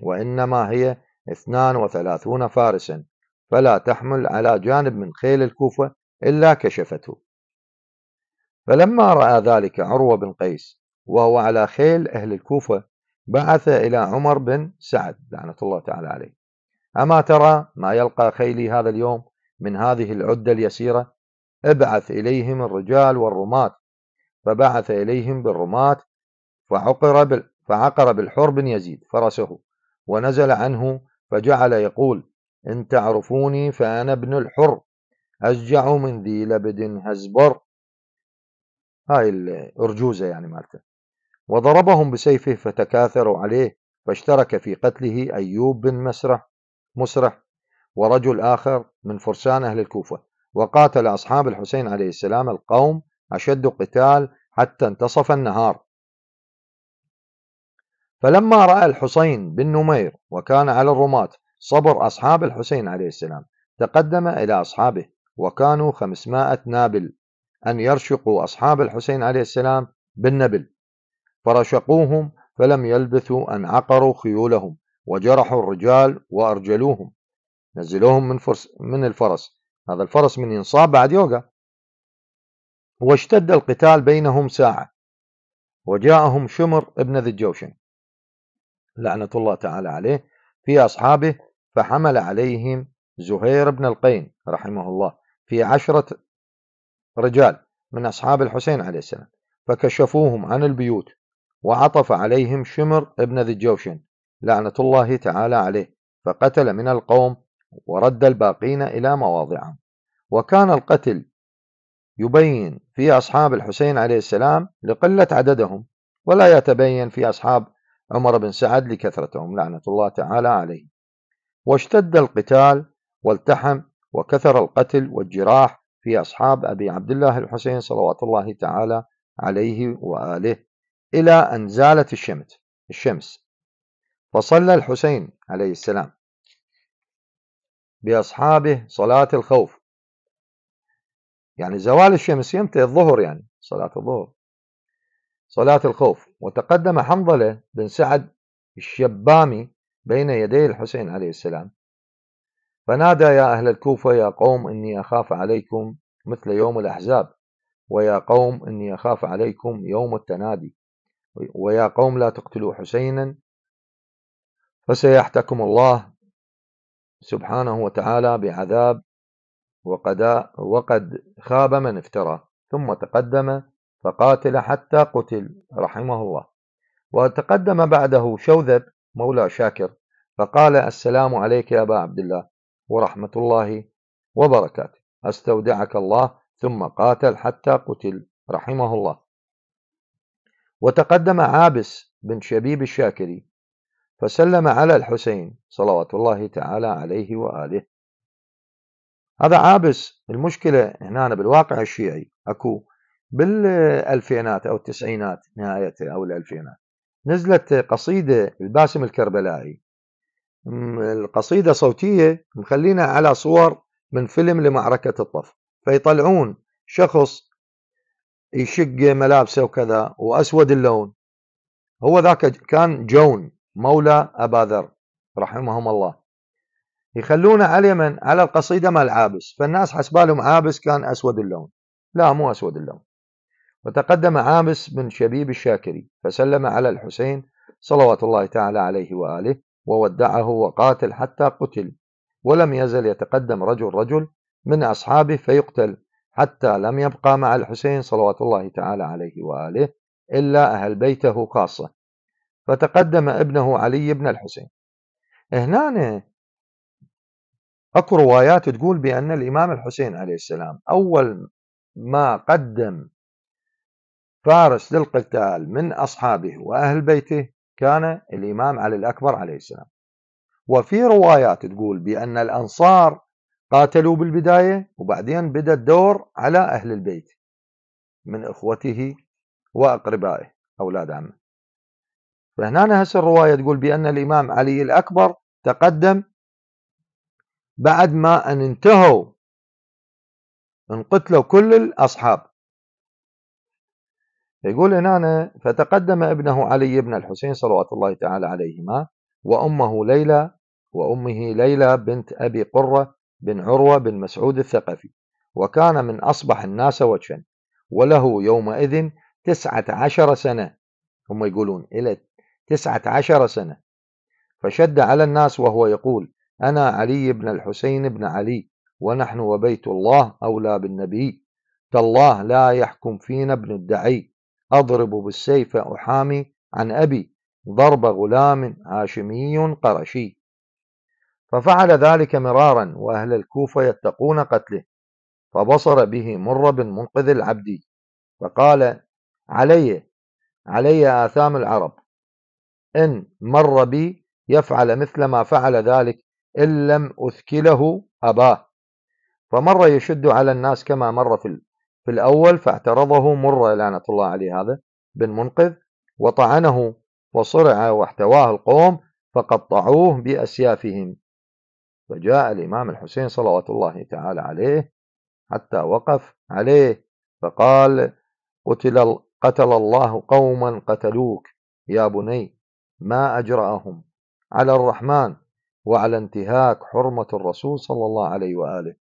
وإنما هي 32 فارسا فلا تحمل على جانب من خيل الكوفة إلا كشفته فلما رأى ذلك عروة بن قيس وهو على خيل أهل الكوفة بعث إلى عمر بن سعد لعنة الله تعالى عليه أما ترى ما يلقى خيلي هذا اليوم من هذه العدة اليسيرة ابعث إليهم الرجال والرماة فبعث إليهم بالرماة فعقر, بال... فعقر بالحر بن يزيد فرسه ونزل عنه فجعل يقول إن تعرفوني فأنا ابن الحر أشجع من ذي لبد هزبر هاي الأرجوزة يعني مالته وضربهم بسيفه فتكاثروا عليه فاشترك في قتله أيوب بن مسرح مسرح ورجل آخر من فرسان أهل الكوفة وقاتل أصحاب الحسين عليه السلام القوم أشد قتال حتى انتصف النهار فلما رأى الحسين بن نمير وكان على الرماة صبر أصحاب الحسين عليه السلام تقدم إلى أصحابه وكانوا خمسمائة نابل أن يرشقوا أصحاب الحسين عليه السلام بالنبل فرشقوهم فلم يلبثوا أن عقروا خيولهم وجرحوا الرجال وأرجلوهم نزلوهم من فرس من الفرس هذا الفرس من ينصاب بعد يوقع واشتد القتال بينهم ساعة وجاءهم شمر ابن ذي الجوشن لعنة الله تعالى عليه في أصحابه فحمل عليهم زهير بن القين رحمه الله في عشرة رجال من أصحاب الحسين عليه السلام فكشفوهم عن البيوت وعطف عليهم شمر ابن ذي الجوشن لعنة الله تعالى عليه فقتل من القوم ورد الباقين إلى مواضعهم وكان القتل يبين في أصحاب الحسين عليه السلام لقلة عددهم ولا يتبين في أصحاب عمر بن سعد لكثرتهم لعنة الله تعالى عليه واشتد القتال والتحم وكثر القتل والجراح في أصحاب أبي عبد الله الحسين صلوات الله تعالى عليه وآله إلى أن زالت الشمس الشمس فصلى الحسين عليه السلام بأصحابه صلاة الخوف يعني زوال الشمس يمتى الظهر يعني صلاة الظهر صلاة الخوف وتقدم حنظلة بن سعد الشبامي بين يدي الحسين عليه السلام فنادى يا أهل الكوفة يا قوم إني أخاف عليكم مثل يوم الأحزاب ويا قوم إني أخاف عليكم يوم التنادي ويا قوم لا تقتلوا حسينا فسيحتكم الله سبحانه وتعالى بعذاب وقد, وقد خاب من افترى ثم تقدم فقاتل حتى قتل رحمه الله وتقدم بعده شوذب مولى شاكر فقال السلام عليك يا أبا عبد الله ورحمة الله وبركاته استودعك الله ثم قاتل حتى قتل رحمه الله وتقدم عابس بن شبيب الشاكري فسلم على الحسين صلوات الله تعالى عليه وآله هذا عابس المشكلة هنا بالواقع الشيعي أكو بالألفينات أو التسعينات نهاية أو الألفينات نزلت قصيدة الباسم الكربلائي القصيدة صوتية مخلينا على صور من فيلم لمعركة الطف فيطلعون شخص يشق ملابسه وكذا وأسود اللون هو ذاك كان جون مولى أبا ذر رحمهم الله يخلون على من على القصيدة مال عابس فالناس حسبالهم عابس كان أسود اللون لا مو أسود اللون وتقدم عابس بن شبيب الشاكري فسلم على الحسين صلوات الله تعالى عليه وآله وودعه وقاتل حتى قتل ولم يزل يتقدم رجل رجل من أصحابه فيقتل حتى لم يبقى مع الحسين صلوات الله تعالى عليه وآله إلا أهل بيته خاصة فتقدم ابنه علي بن الحسين هنا اكو روايات تقول بان الامام الحسين عليه السلام اول ما قدم فارس للقتال من اصحابه واهل بيته كان الامام علي الاكبر عليه السلام وفي روايات تقول بان الانصار قاتلوا بالبدايه وبعدين بدا الدور على اهل البيت من اخوته واقربائه اولاد عمه فهنا هسه الرواية تقول بأن الإمام علي الأكبر تقدم بعد ما أن انتهوا انقتلوا كل الأصحاب يقول هنا فتقدم ابنه علي بن الحسين صلوات الله تعالى عليهما وأمه ليلى وأمه ليلى بنت أبي قرة بن عروة بن مسعود الثقفي وكان من أصبح الناس وجها وله يومئذ تسعة عشر سنة هم يقولون إلى تسعة عشر سنة فشد على الناس وهو يقول أنا علي بن الحسين بن علي ونحن وبيت الله أولى بالنبي تالله لا يحكم فينا ابن الدعي أضرب بالسيف أحامي عن أبي ضرب غلام هاشمي قرشي ففعل ذلك مرارا وأهل الكوفة يتقون قتله فبصر به مر بن منقذ العبدي فقال علي علي آثام العرب إن مر بي يفعل مثل ما فعل ذلك إن لم أثكله أباه فمر يشد على الناس كما مر في, في الأول فاعترضه مر لعنة الله عليه هذا بن منقذ وطعنه وصرع واحتواه القوم فقطعوه بأسيافهم فجاء الإمام الحسين صلوات الله تعالى عليه حتى وقف عليه فقال قتل قتل الله قوما قتلوك يا بني ما أجرأهم على الرحمن وعلى انتهاك حرمة الرسول صلى الله عليه وآله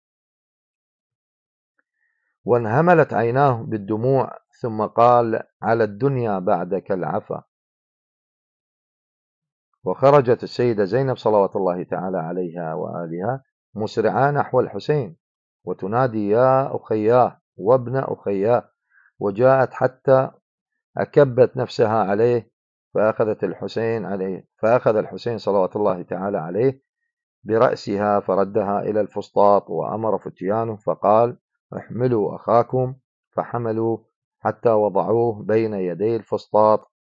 وانهملت عيناه بالدموع ثم قال على الدنيا بعدك العفا وخرجت السيدة زينب صلوات الله تعالى عليها وآلها مسرعة نحو الحسين وتنادي يا أخياه وابن أخياه وجاءت حتى أكبت نفسها عليه فأخذت الحسين عليه فأخذ الحسين صلوات الله تعالى عليه برأسها فردها إلى الفسطاط وأمر فتيانه فقال احملوا أخاكم فحملوا حتى وضعوه بين يدي الفسطاط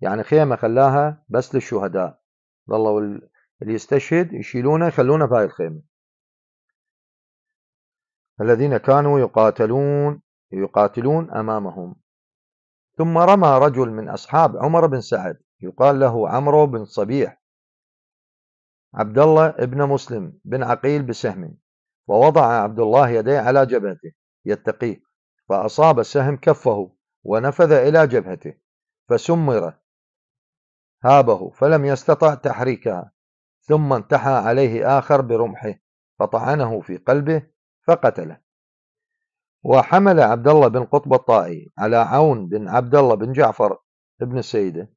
يعني خيمة خلاها بس للشهداء ظلوا اللي يستشهد يشيلونه يخلونه في هاي الخيمة الذين كانوا يقاتلون يقاتلون أمامهم ثم رمى رجل من أصحاب عمر بن سعد يقال له عمرو بن صبيح عبد الله بن مسلم بن عقيل بسهم ووضع عبد الله يديه على جبهته يتقيه فأصاب السهم كفه ونفذ إلى جبهته فسمر هابه فلم يستطع تحريكها ثم انتحى عليه آخر برمحه فطعنه في قلبه فقتله وحمل عبد الله بن قطب الطائي على عون بن عبد الله بن جعفر بن السيدة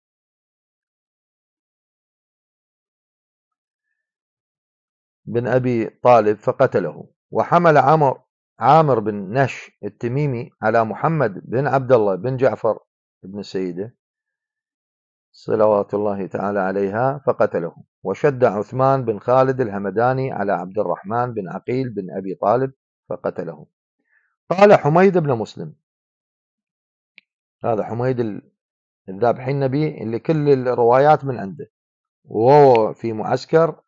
بن أبي طالب فقتله وحمل عمر عامر بن نش التميمي على محمد بن عبد الله بن جعفر بن السيدة صلوات الله تعالى عليها فقتله وشد عثمان بن خالد الهمداني على عبد الرحمن بن عقيل بن أبي طالب فقتله قال حميد بن مسلم هذا حميد الذابحين النبي اللي كل الروايات من عنده وهو في معسكر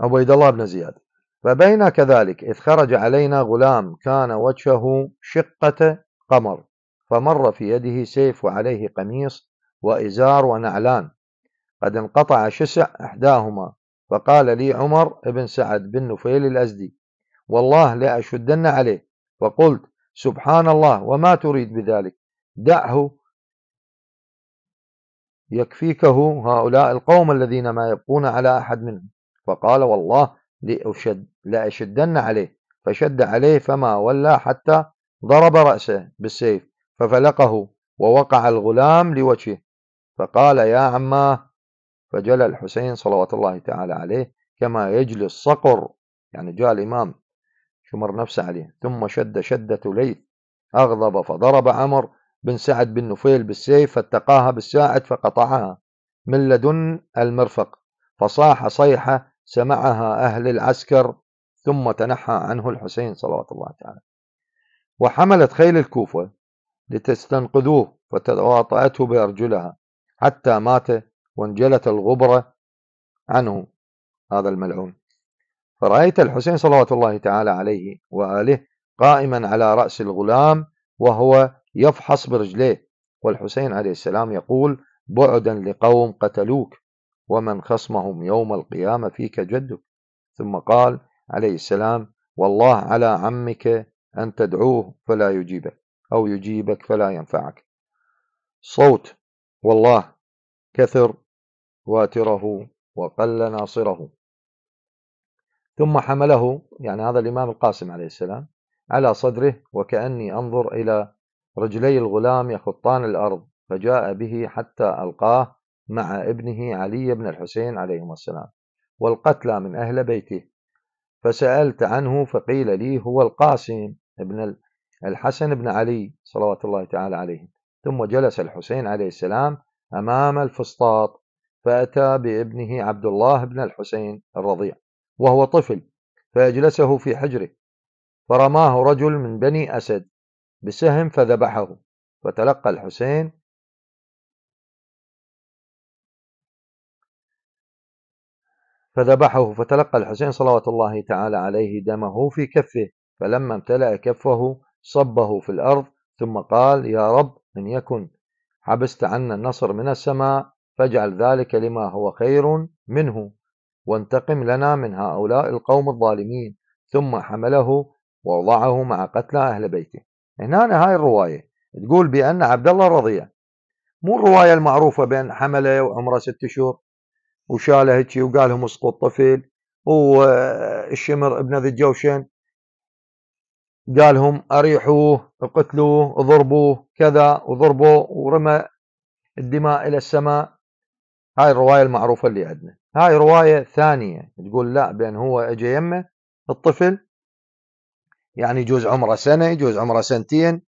عبيد الله بن زياد فبينا كذلك إذ خرج علينا غلام كان وجهه شقة قمر فمر في يده سيف وعليه قميص وإزار ونعلان قد انقطع شسع إحداهما فقال لي عمر بن سعد بن نفيل الأزدي والله لأشدن عليه فقلت سبحان الله وما تريد بذلك دعه يكفيكه هؤلاء القوم الذين ما يبقون على أحد منهم فقال والله لأشد لأشدن عليه فشد عليه فما ولى حتى ضرب رأسه بالسيف ففلقه ووقع الغلام لوجهه فقال يا عماه فجلى الحسين صلوات الله تعالى عليه كما يجلي الصقر يعني جاء الإمام شمر نفسه عليه ثم شد شدة ليث أغضب فضرب عمر بن سعد بن نفيل بالسيف فاتقاها بالساعد فقطعها من لدن المرفق فصاح صيحة سمعها أهل العسكر ثم تنحى عنه الحسين صلوات الله تعالى وحملت خيل الكوفة لتستنقذوه فتواطأته بأرجلها حتى مات وانجلت الغبرة عنه هذا الملعون فرأيت الحسين صلوات الله تعالى عليه وآله قائما على رأس الغلام وهو يفحص برجليه والحسين عليه السلام يقول بعدا لقوم قتلوك ومن خصمهم يوم القيامة فيك جدك ثم قال عليه السلام والله على عمك أن تدعوه فلا يجيبك أو يجيبك فلا ينفعك صوت والله كثر واتره وقل ناصره ثم حمله يعني هذا الإمام القاسم عليه السلام على صدره وكأني أنظر إلى رجلي الغلام يخطان الأرض فجاء به حتى ألقاه مع ابنه علي بن الحسين عليهما السلام والقتلى من أهل بيته فسألت عنه فقيل لي هو القاسم بن الحسن بن علي صلوات الله تعالى عليه ثم جلس الحسين عليه السلام أمام الفسطاط فأتى بابنه عبد الله بن الحسين الرضيع وهو طفل فأجلسه في حجره فرماه رجل من بني أسد بسهم فذبحه فتلقى الحسين فذبحه فتلقى الحسين صلوات الله تعالى عليه دمه في كفه فلما امتلأ كفه صبه في الأرض ثم قال يا رب إن يكن حبست عنا النصر من السماء فاجعل ذلك لما هو خير منه وانتقم لنا من هؤلاء القوم الظالمين ثم حمله ووضعه مع قتلى أهل بيته هنا هاي الرواية تقول بأن عبد الله رضيع مو الرواية المعروفة بأن حمله وعمره ست شهور وشاله هيجي وقال لهم اسقط طفل والشمر ابن ذي الجوشن قال لهم اريحوه قتلوه ضربوه كذا وضربوه ورمى الدماء الى السماء هاي الروايه المعروفه اللي عندنا هاي رواية ثانية تقول لا بأن هو أجا يمه الطفل يعني يجوز عمره سنة يجوز عمره سنتين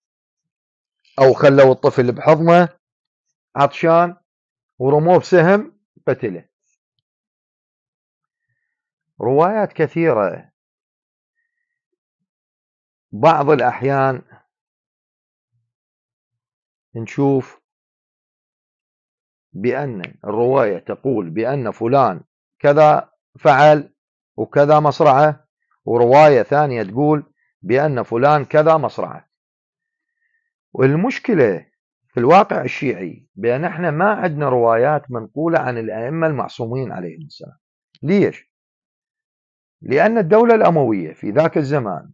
أو خلوا الطفل بحضنه عطشان ورموه بسهم قتله روايات كثيرة بعض الأحيان نشوف بأن الرواية تقول بأن فلان كذا فعل وكذا مصرعه ورواية ثانية تقول بأن فلان كذا مصرعه والمشكلة في الواقع الشيعي بأن احنا ما عندنا روايات منقولة عن الأئمة المعصومين عليهم السلام ليش؟ لأن الدولة الأموية في ذاك الزمان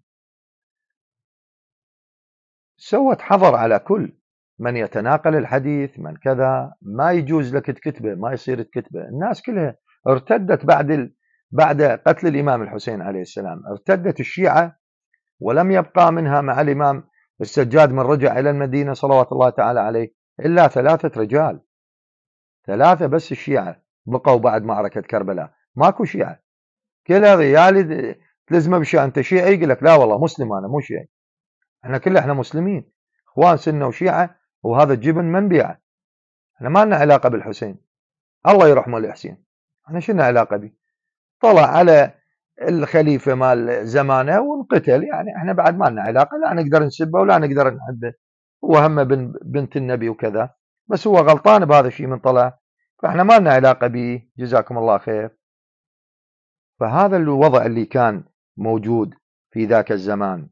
سوت حظر على كل من يتناقل الحديث من كذا ما يجوز لك تكتبه ما يصير تكتبه الناس كلها ارتدت بعد ال... بعد قتل الامام الحسين عليه السلام ارتدت الشيعه ولم يبقى منها مع الامام السجاد من رجع الى المدينه صلوات الله تعالى عليه الا ثلاثه رجال ثلاثه بس الشيعه بقوا بعد معركه كربلاء ماكو شيعه كل ريال تلزمه بشيء انت شيعي يقول لك لا والله مسلم انا مو شيعي احنا كلنا احنا مسلمين اخوان سنه وشيعه وهذا الجبن بيعه؟ احنا ما لنا علاقه بالحسين الله يرحمه الحسين احنا شنو علاقه به طلع على الخليفه مال زمانه وانقتل يعني احنا بعد ما لنا علاقه لا نقدر نسبه ولا نقدر نحبه. هو همه بنت النبي وكذا بس هو غلطان بهذا الشيء من طلع فاحنا ما لنا علاقه به جزاكم الله خير فهذا الوضع اللي كان موجود في ذاك الزمان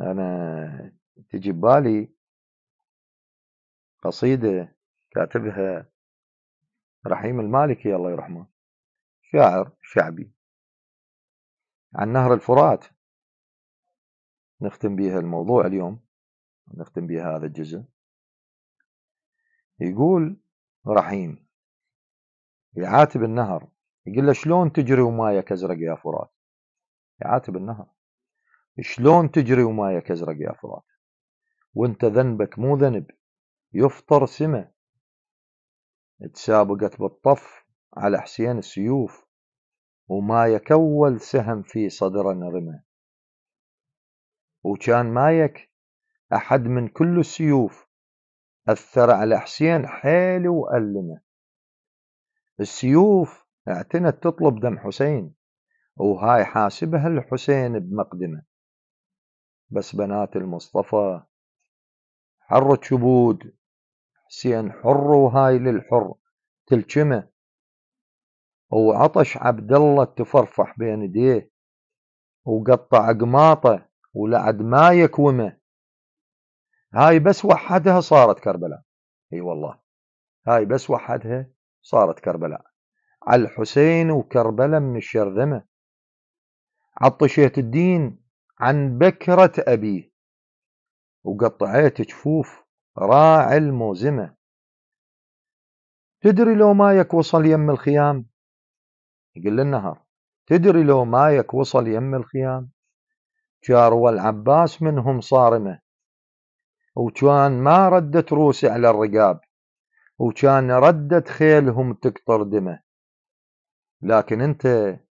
أنا تجي ببالي قصيدة كاتبها رحيم المالكي الله يرحمه شاعر شعبي عن نهر الفرات نختم بها الموضوع اليوم نختم بها هذا الجزء يقول رحيم يعاتب النهر يقول له شلون تجري ومايك ازرق يا فرات يعاتب النهر شلون تجري ومايك ازرق يا فرات وانت ذنبك مو ذنب يفطر سمة تسابقت بالطف على حسين السيوف ومايك أول سهم في صدر رمى وكان مايك أحد من كل السيوف أثر على حسين حيل وألمه السيوف اعتنت تطلب دم حسين وهاي حاسبها الحسين بمقدمه بس بنات المصطفى حرة شبود حسين حر وهاي للحر تلجمه وعطش عبد الله تفرفح بين ايديه وقطع قماطه ولعد ما يكومه هاي بس وحدها صارت كربلاء اي والله هاي بس وحدها صارت كربلاء على الحسين وكربلاء من الشرذمه عطشية الدين عن بكرة أبيه وقطعيت جفوف راعي الموزمة تدري لو مايك وصل يم الخيام يقول للنهر تدري لو مايك وصل يم الخيام جار والعباس منهم صارمة وكان ما ردت روسي على الرقاب وكان ردت خيلهم تقطر دمه لكن انت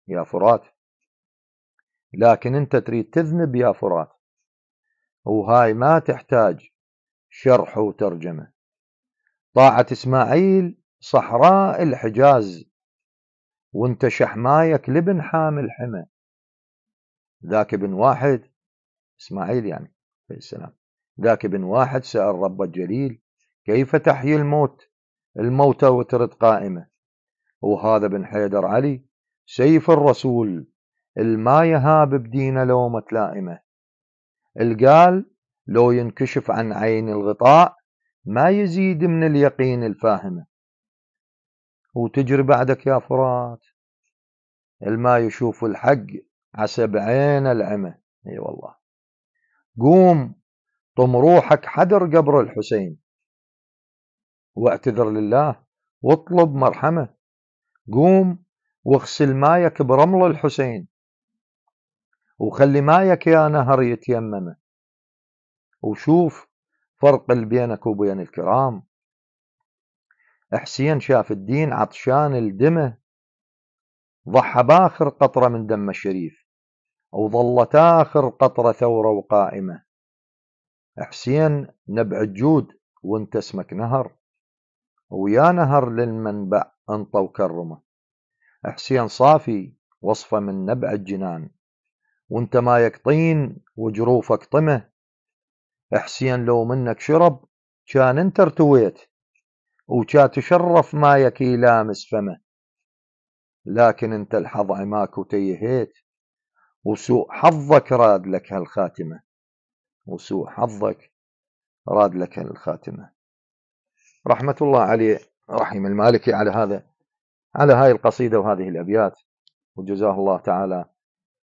يا فرات لكن انت تريد تذنب يا فرات وهاي ما تحتاج شرح وترجمة طاعة إسماعيل صحراء الحجاز وانت شحمايك لبن حامل حمى ذاك ابن واحد إسماعيل يعني عليه السلام ذاك ابن واحد سأل رب الجليل كيف تحيي الموت الموتى وترد قائمة وهذا بن حيدر علي سيف الرسول الما يهاب بدينا لو متلائمة القال لو ينكشف عن عين الغطاء ما يزيد من اليقين الفاهمة وتجري بعدك يا فرات الما يشوف الحق عسب عين العمى اي والله قوم طم روحك حدر قبر الحسين واعتذر لله واطلب مرحمة قوم واغسل مايك برمل الحسين وخلي مايك يا نهر يتيممه وشوف فرق اللي بينك وبين الكرام حسين شاف الدين عطشان الدمه ضحى باخر قطرة من دم الشريف وظلت آخر قطرة ثورة وقائمة حسين نبع الجود وانت اسمك نهر ويا نهر للمنبع انطى وكرمه حسين صافي وصفه من نبع الجنان وانت مايك طين وجروفك طمه احسين لو منك شرب كان انت ارتويت وكا تشرف ما يكي لامس فمه لكن انت الحظ عماك وتيهيت وسوء حظك راد لك هالخاتمة وسوء حظك راد لك هالخاتمة رحمة الله عليه رحم المالكي على هذا على هاي القصيدة وهذه الأبيات وجزاه الله تعالى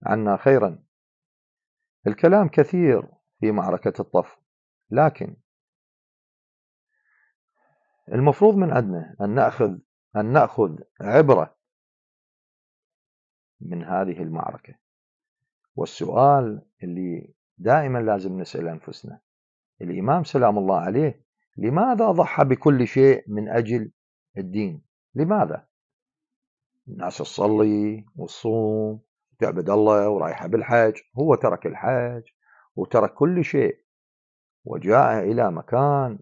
عنا خيرا الكلام كثير في معركة الطف لكن المفروض من عندنا أن نأخذ أن نأخذ عبرة من هذه المعركة والسؤال اللي دائما لازم نسأل أنفسنا الإمام سلام الله عليه لماذا ضحى بكل شيء من أجل الدين لماذا الناس تصلي وتصوم تعبد الله ورايحة بالحج هو ترك الحج وترك كل شيء وجاء إلى مكان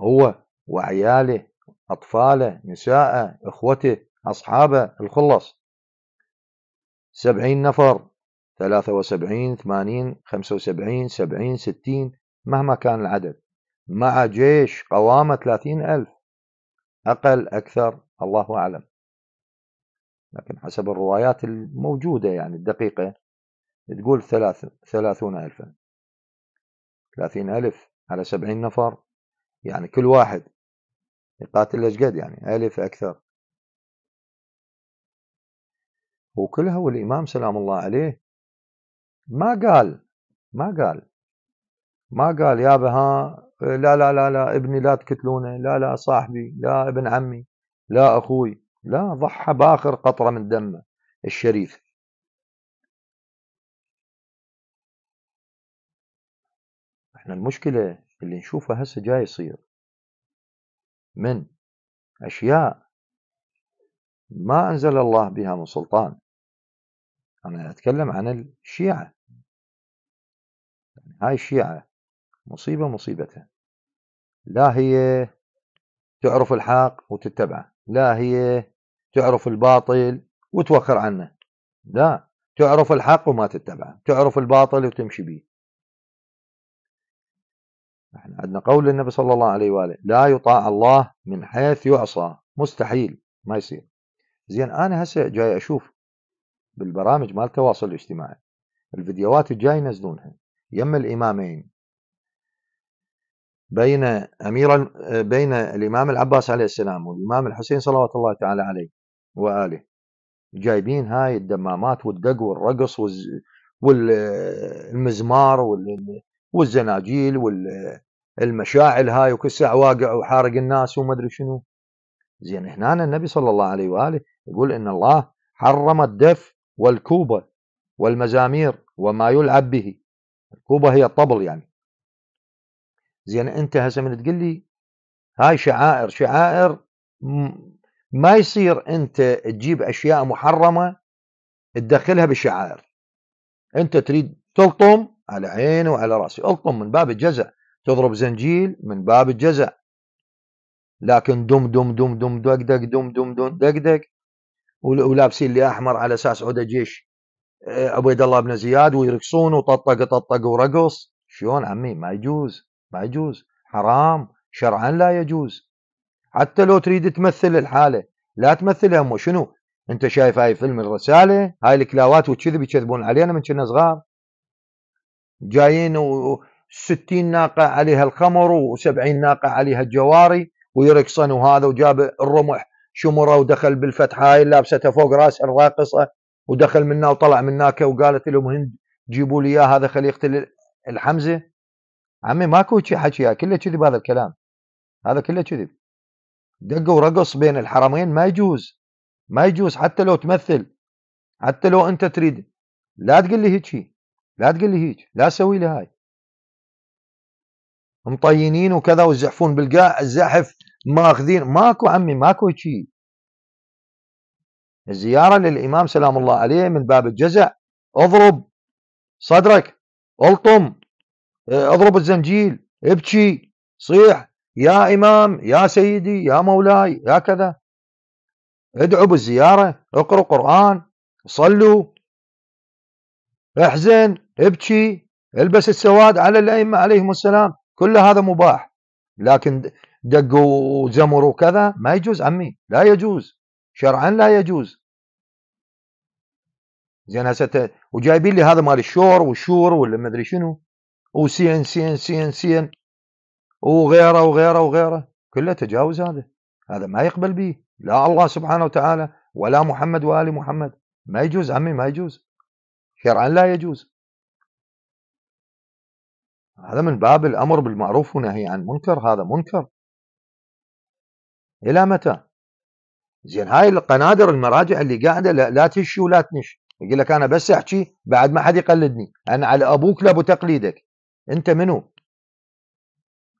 هو وعياله أطفاله نساءه إخوته أصحابه الخلص سبعين نفر ثلاثة وسبعين ثمانين خمسة وسبعين سبعين ستين مهما كان العدد مع جيش قوامة ثلاثين ألف أقل أكثر الله أعلم لكن حسب الروايات الموجودة يعني الدقيقة تقول ثلاث ثلاثون ألفا ثلاثين ألف على سبعين نفر يعني كل واحد يقاتل أشقد يعني ألف أكثر وكلها والإمام سلام الله عليه ما قال ما قال ما قال يا بها لا لا لا لا ابني لا تقتلونه لا لا صاحبي لا ابن عمي لا أخوي لا ضحى بآخر قطرة من دمه الشريف احنا المشكلة اللي نشوفها هسه جاي يصير من أشياء ما أنزل الله بها من سلطان أنا أتكلم عن الشيعة يعني هاي الشيعة مصيبة مصيبتها لا هي تعرف الحق وتتبعه لا هي تعرف الباطل وتوخر عنه لا تعرف الحق وما تتبعه تعرف الباطل وتمشي به احنا عندنا قول للنبي صلى الله عليه واله لا يطاع الله من حيث يعصى مستحيل ما يصير زين انا هسه جاي اشوف بالبرامج مال التواصل الاجتماعي الفيديوهات الجاي ينزلونها يم الامامين بين امير بين الامام العباس عليه السلام والامام الحسين صلوات الله تعالى عليه وآله جايبين هاي الدمامات والدق والرقص والمزمار والزناجيل والمشاعل هاي وكل ساعة واقع وحارق الناس وما أدري شنو زين هنا النبي صلى الله عليه وآله يقول إن الله حرم الدف والكوبة والمزامير وما يلعب به الكوبة هي الطبل يعني زين أنت هسه من تقول لي هاي شعائر شعائر ما يصير انت تجيب اشياء محرمه تدخلها بالشعائر انت تريد تلطم على عيني وعلى راسي الطم من باب الجزع تضرب زنجيل من باب الجزع لكن دم دم دم دم دق دق دم دم دم دق دق ولابسين لي احمر على اساس عودة جيش آه، عبيد الله بن زياد ويرقصون وطقطق طقطق ورقص شلون عمي ما يجوز ما يجوز حرام شرعا لا يجوز حتى لو تريد تمثل الحالة لا تمثل هم شنو انت شايف هاي فيلم الرسالة هاي الكلاوات وتشذب يكذبون علينا من كنا صغار جايين و ستين ناقة عليها الخمر وسبعين ناقة عليها الجواري ويرقصن وهذا وجاب الرمح شمره ودخل بالفتحة هاي لابسته فوق راس الراقصة ودخل منا وطلع مناك وقالت لهم هند جيبوا لي اياه هذا خليقة الحمزة عمي ماكو شي حكي كله كذب هذا الكلام هذا كله كذب دق ورقص بين الحرمين ما يجوز ما يجوز حتى لو تمثل حتى لو انت تريد لا تقول لي هيك شيء لا تقول لي هيك لا سوي لي هاي مطينين وكذا ويزحفون بالقاع الزحف ماخذين ماكو عمي ماكو شيء الزياره للامام سلام الله عليه من باب الجزع اضرب صدرك الطم اضرب الزنجيل ابكي صيح يا إمام يا سيدي يا مولاي يا كذا ادعوا بالزيارة اقروا قرآن صلوا احزن ابكي البس السواد على الأئمة عليهم السلام كل هذا مباح لكن دقوا وزمروا وكذا ما يجوز عمي لا يجوز شرعا لا يجوز زين هسه وجايبين لي هذا مال الشور والشور ولا ما ادري شنو وسين سين سين سين وغيره وغيره وغيره كله تجاوز هذا هذا ما يقبل به لا الله سبحانه وتعالى ولا محمد وآل محمد ما يجوز عمي ما يجوز شرعا لا يجوز هذا من باب الأمر بالمعروف والنهي عن منكر هذا منكر إلى متى زين هاي القنادر المراجع اللي قاعدة لا تشي ولا تنش يقول لك أنا بس أحكي بعد ما حد يقلدني أنا على أبوك لأبو تقليدك أنت منو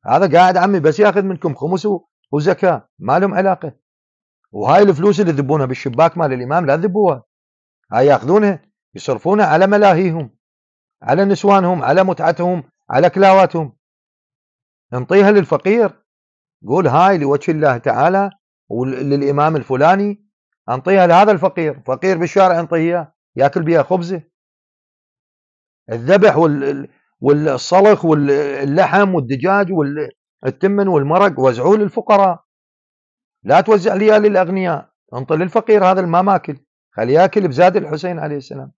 هذا قاعد عمي بس ياخذ منكم خمس وزكاه ما لهم علاقه وهاي الفلوس اللي ذبونها بالشباك مال الامام لا تذبوها هاي ياخذونها يصرفونها على ملاهيهم على نسوانهم على متعتهم على كلاواتهم انطيها للفقير قول هاي لوجه الله تعالى وللامام الفلاني انطيها لهذا الفقير فقير بالشارع انطيها ياكل بها خبزه الذبح وال والصلخ واللحم والدجاج والتمن والمرق وزعوه للفقراء لا توزع لي للاغنياء انطل للفقير هذا ما ماكل خليه ياكل بزاد الحسين عليه السلام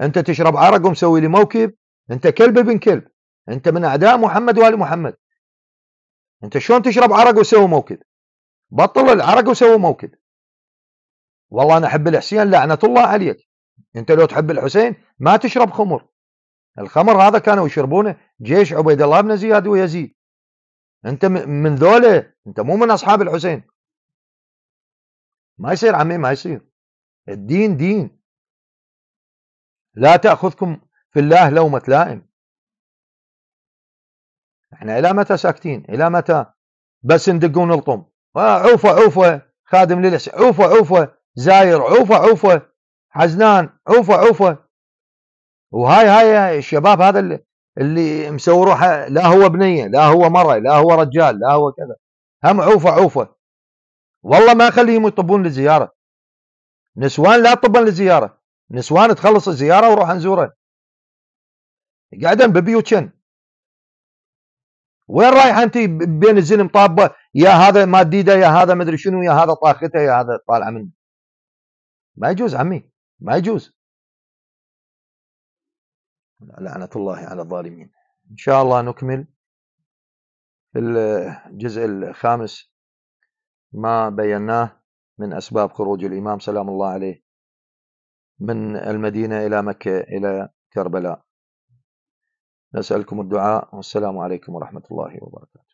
انت تشرب عرق ومسوي لي موكب انت كلب ابن كلب انت من اعداء محمد وال محمد انت شلون تشرب عرق وسوي موكب بطل العرق وسوي موكب والله انا احب الحسين لعنه الله عليك انت لو تحب الحسين ما تشرب خمر الخمر هذا كانوا يشربونه جيش عبيد الله بن زياد ويزيد انت من ذوله انت مو من اصحاب الحسين ما يصير عمي ما يصير الدين دين لا تاخذكم في الله لومه لائم احنا يعني الى متى ساكتين الى متى بس ندقون الطم آه، عوفه عوفه خادم للحسين عوفه عوفه زاير عوفه عوفه حزنان عوفه عوفه وهاي هاي الشباب هذا اللي, اللي مسوي روحه لا هو بنيه لا هو مره لا هو رجال لا هو كذا هم عوفه عوفه والله ما اخليهم يطبون للزياره نسوان لا تطبن للزياره نسوان تخلص الزياره وروح نزوره قاعدين ببيوتشن وين رايح انت بين الزلم طابه يا هذا ديده يا هذا ما ادري شنو يا هذا طاخته يا هذا طالعه منه ما يجوز عمي ما يجوز لعنة الله على الظالمين إن شاء الله نكمل في الجزء الخامس ما بيناه من أسباب خروج الإمام سلام الله عليه من المدينة إلى مكة إلى كربلاء نسألكم الدعاء والسلام عليكم ورحمة الله وبركاته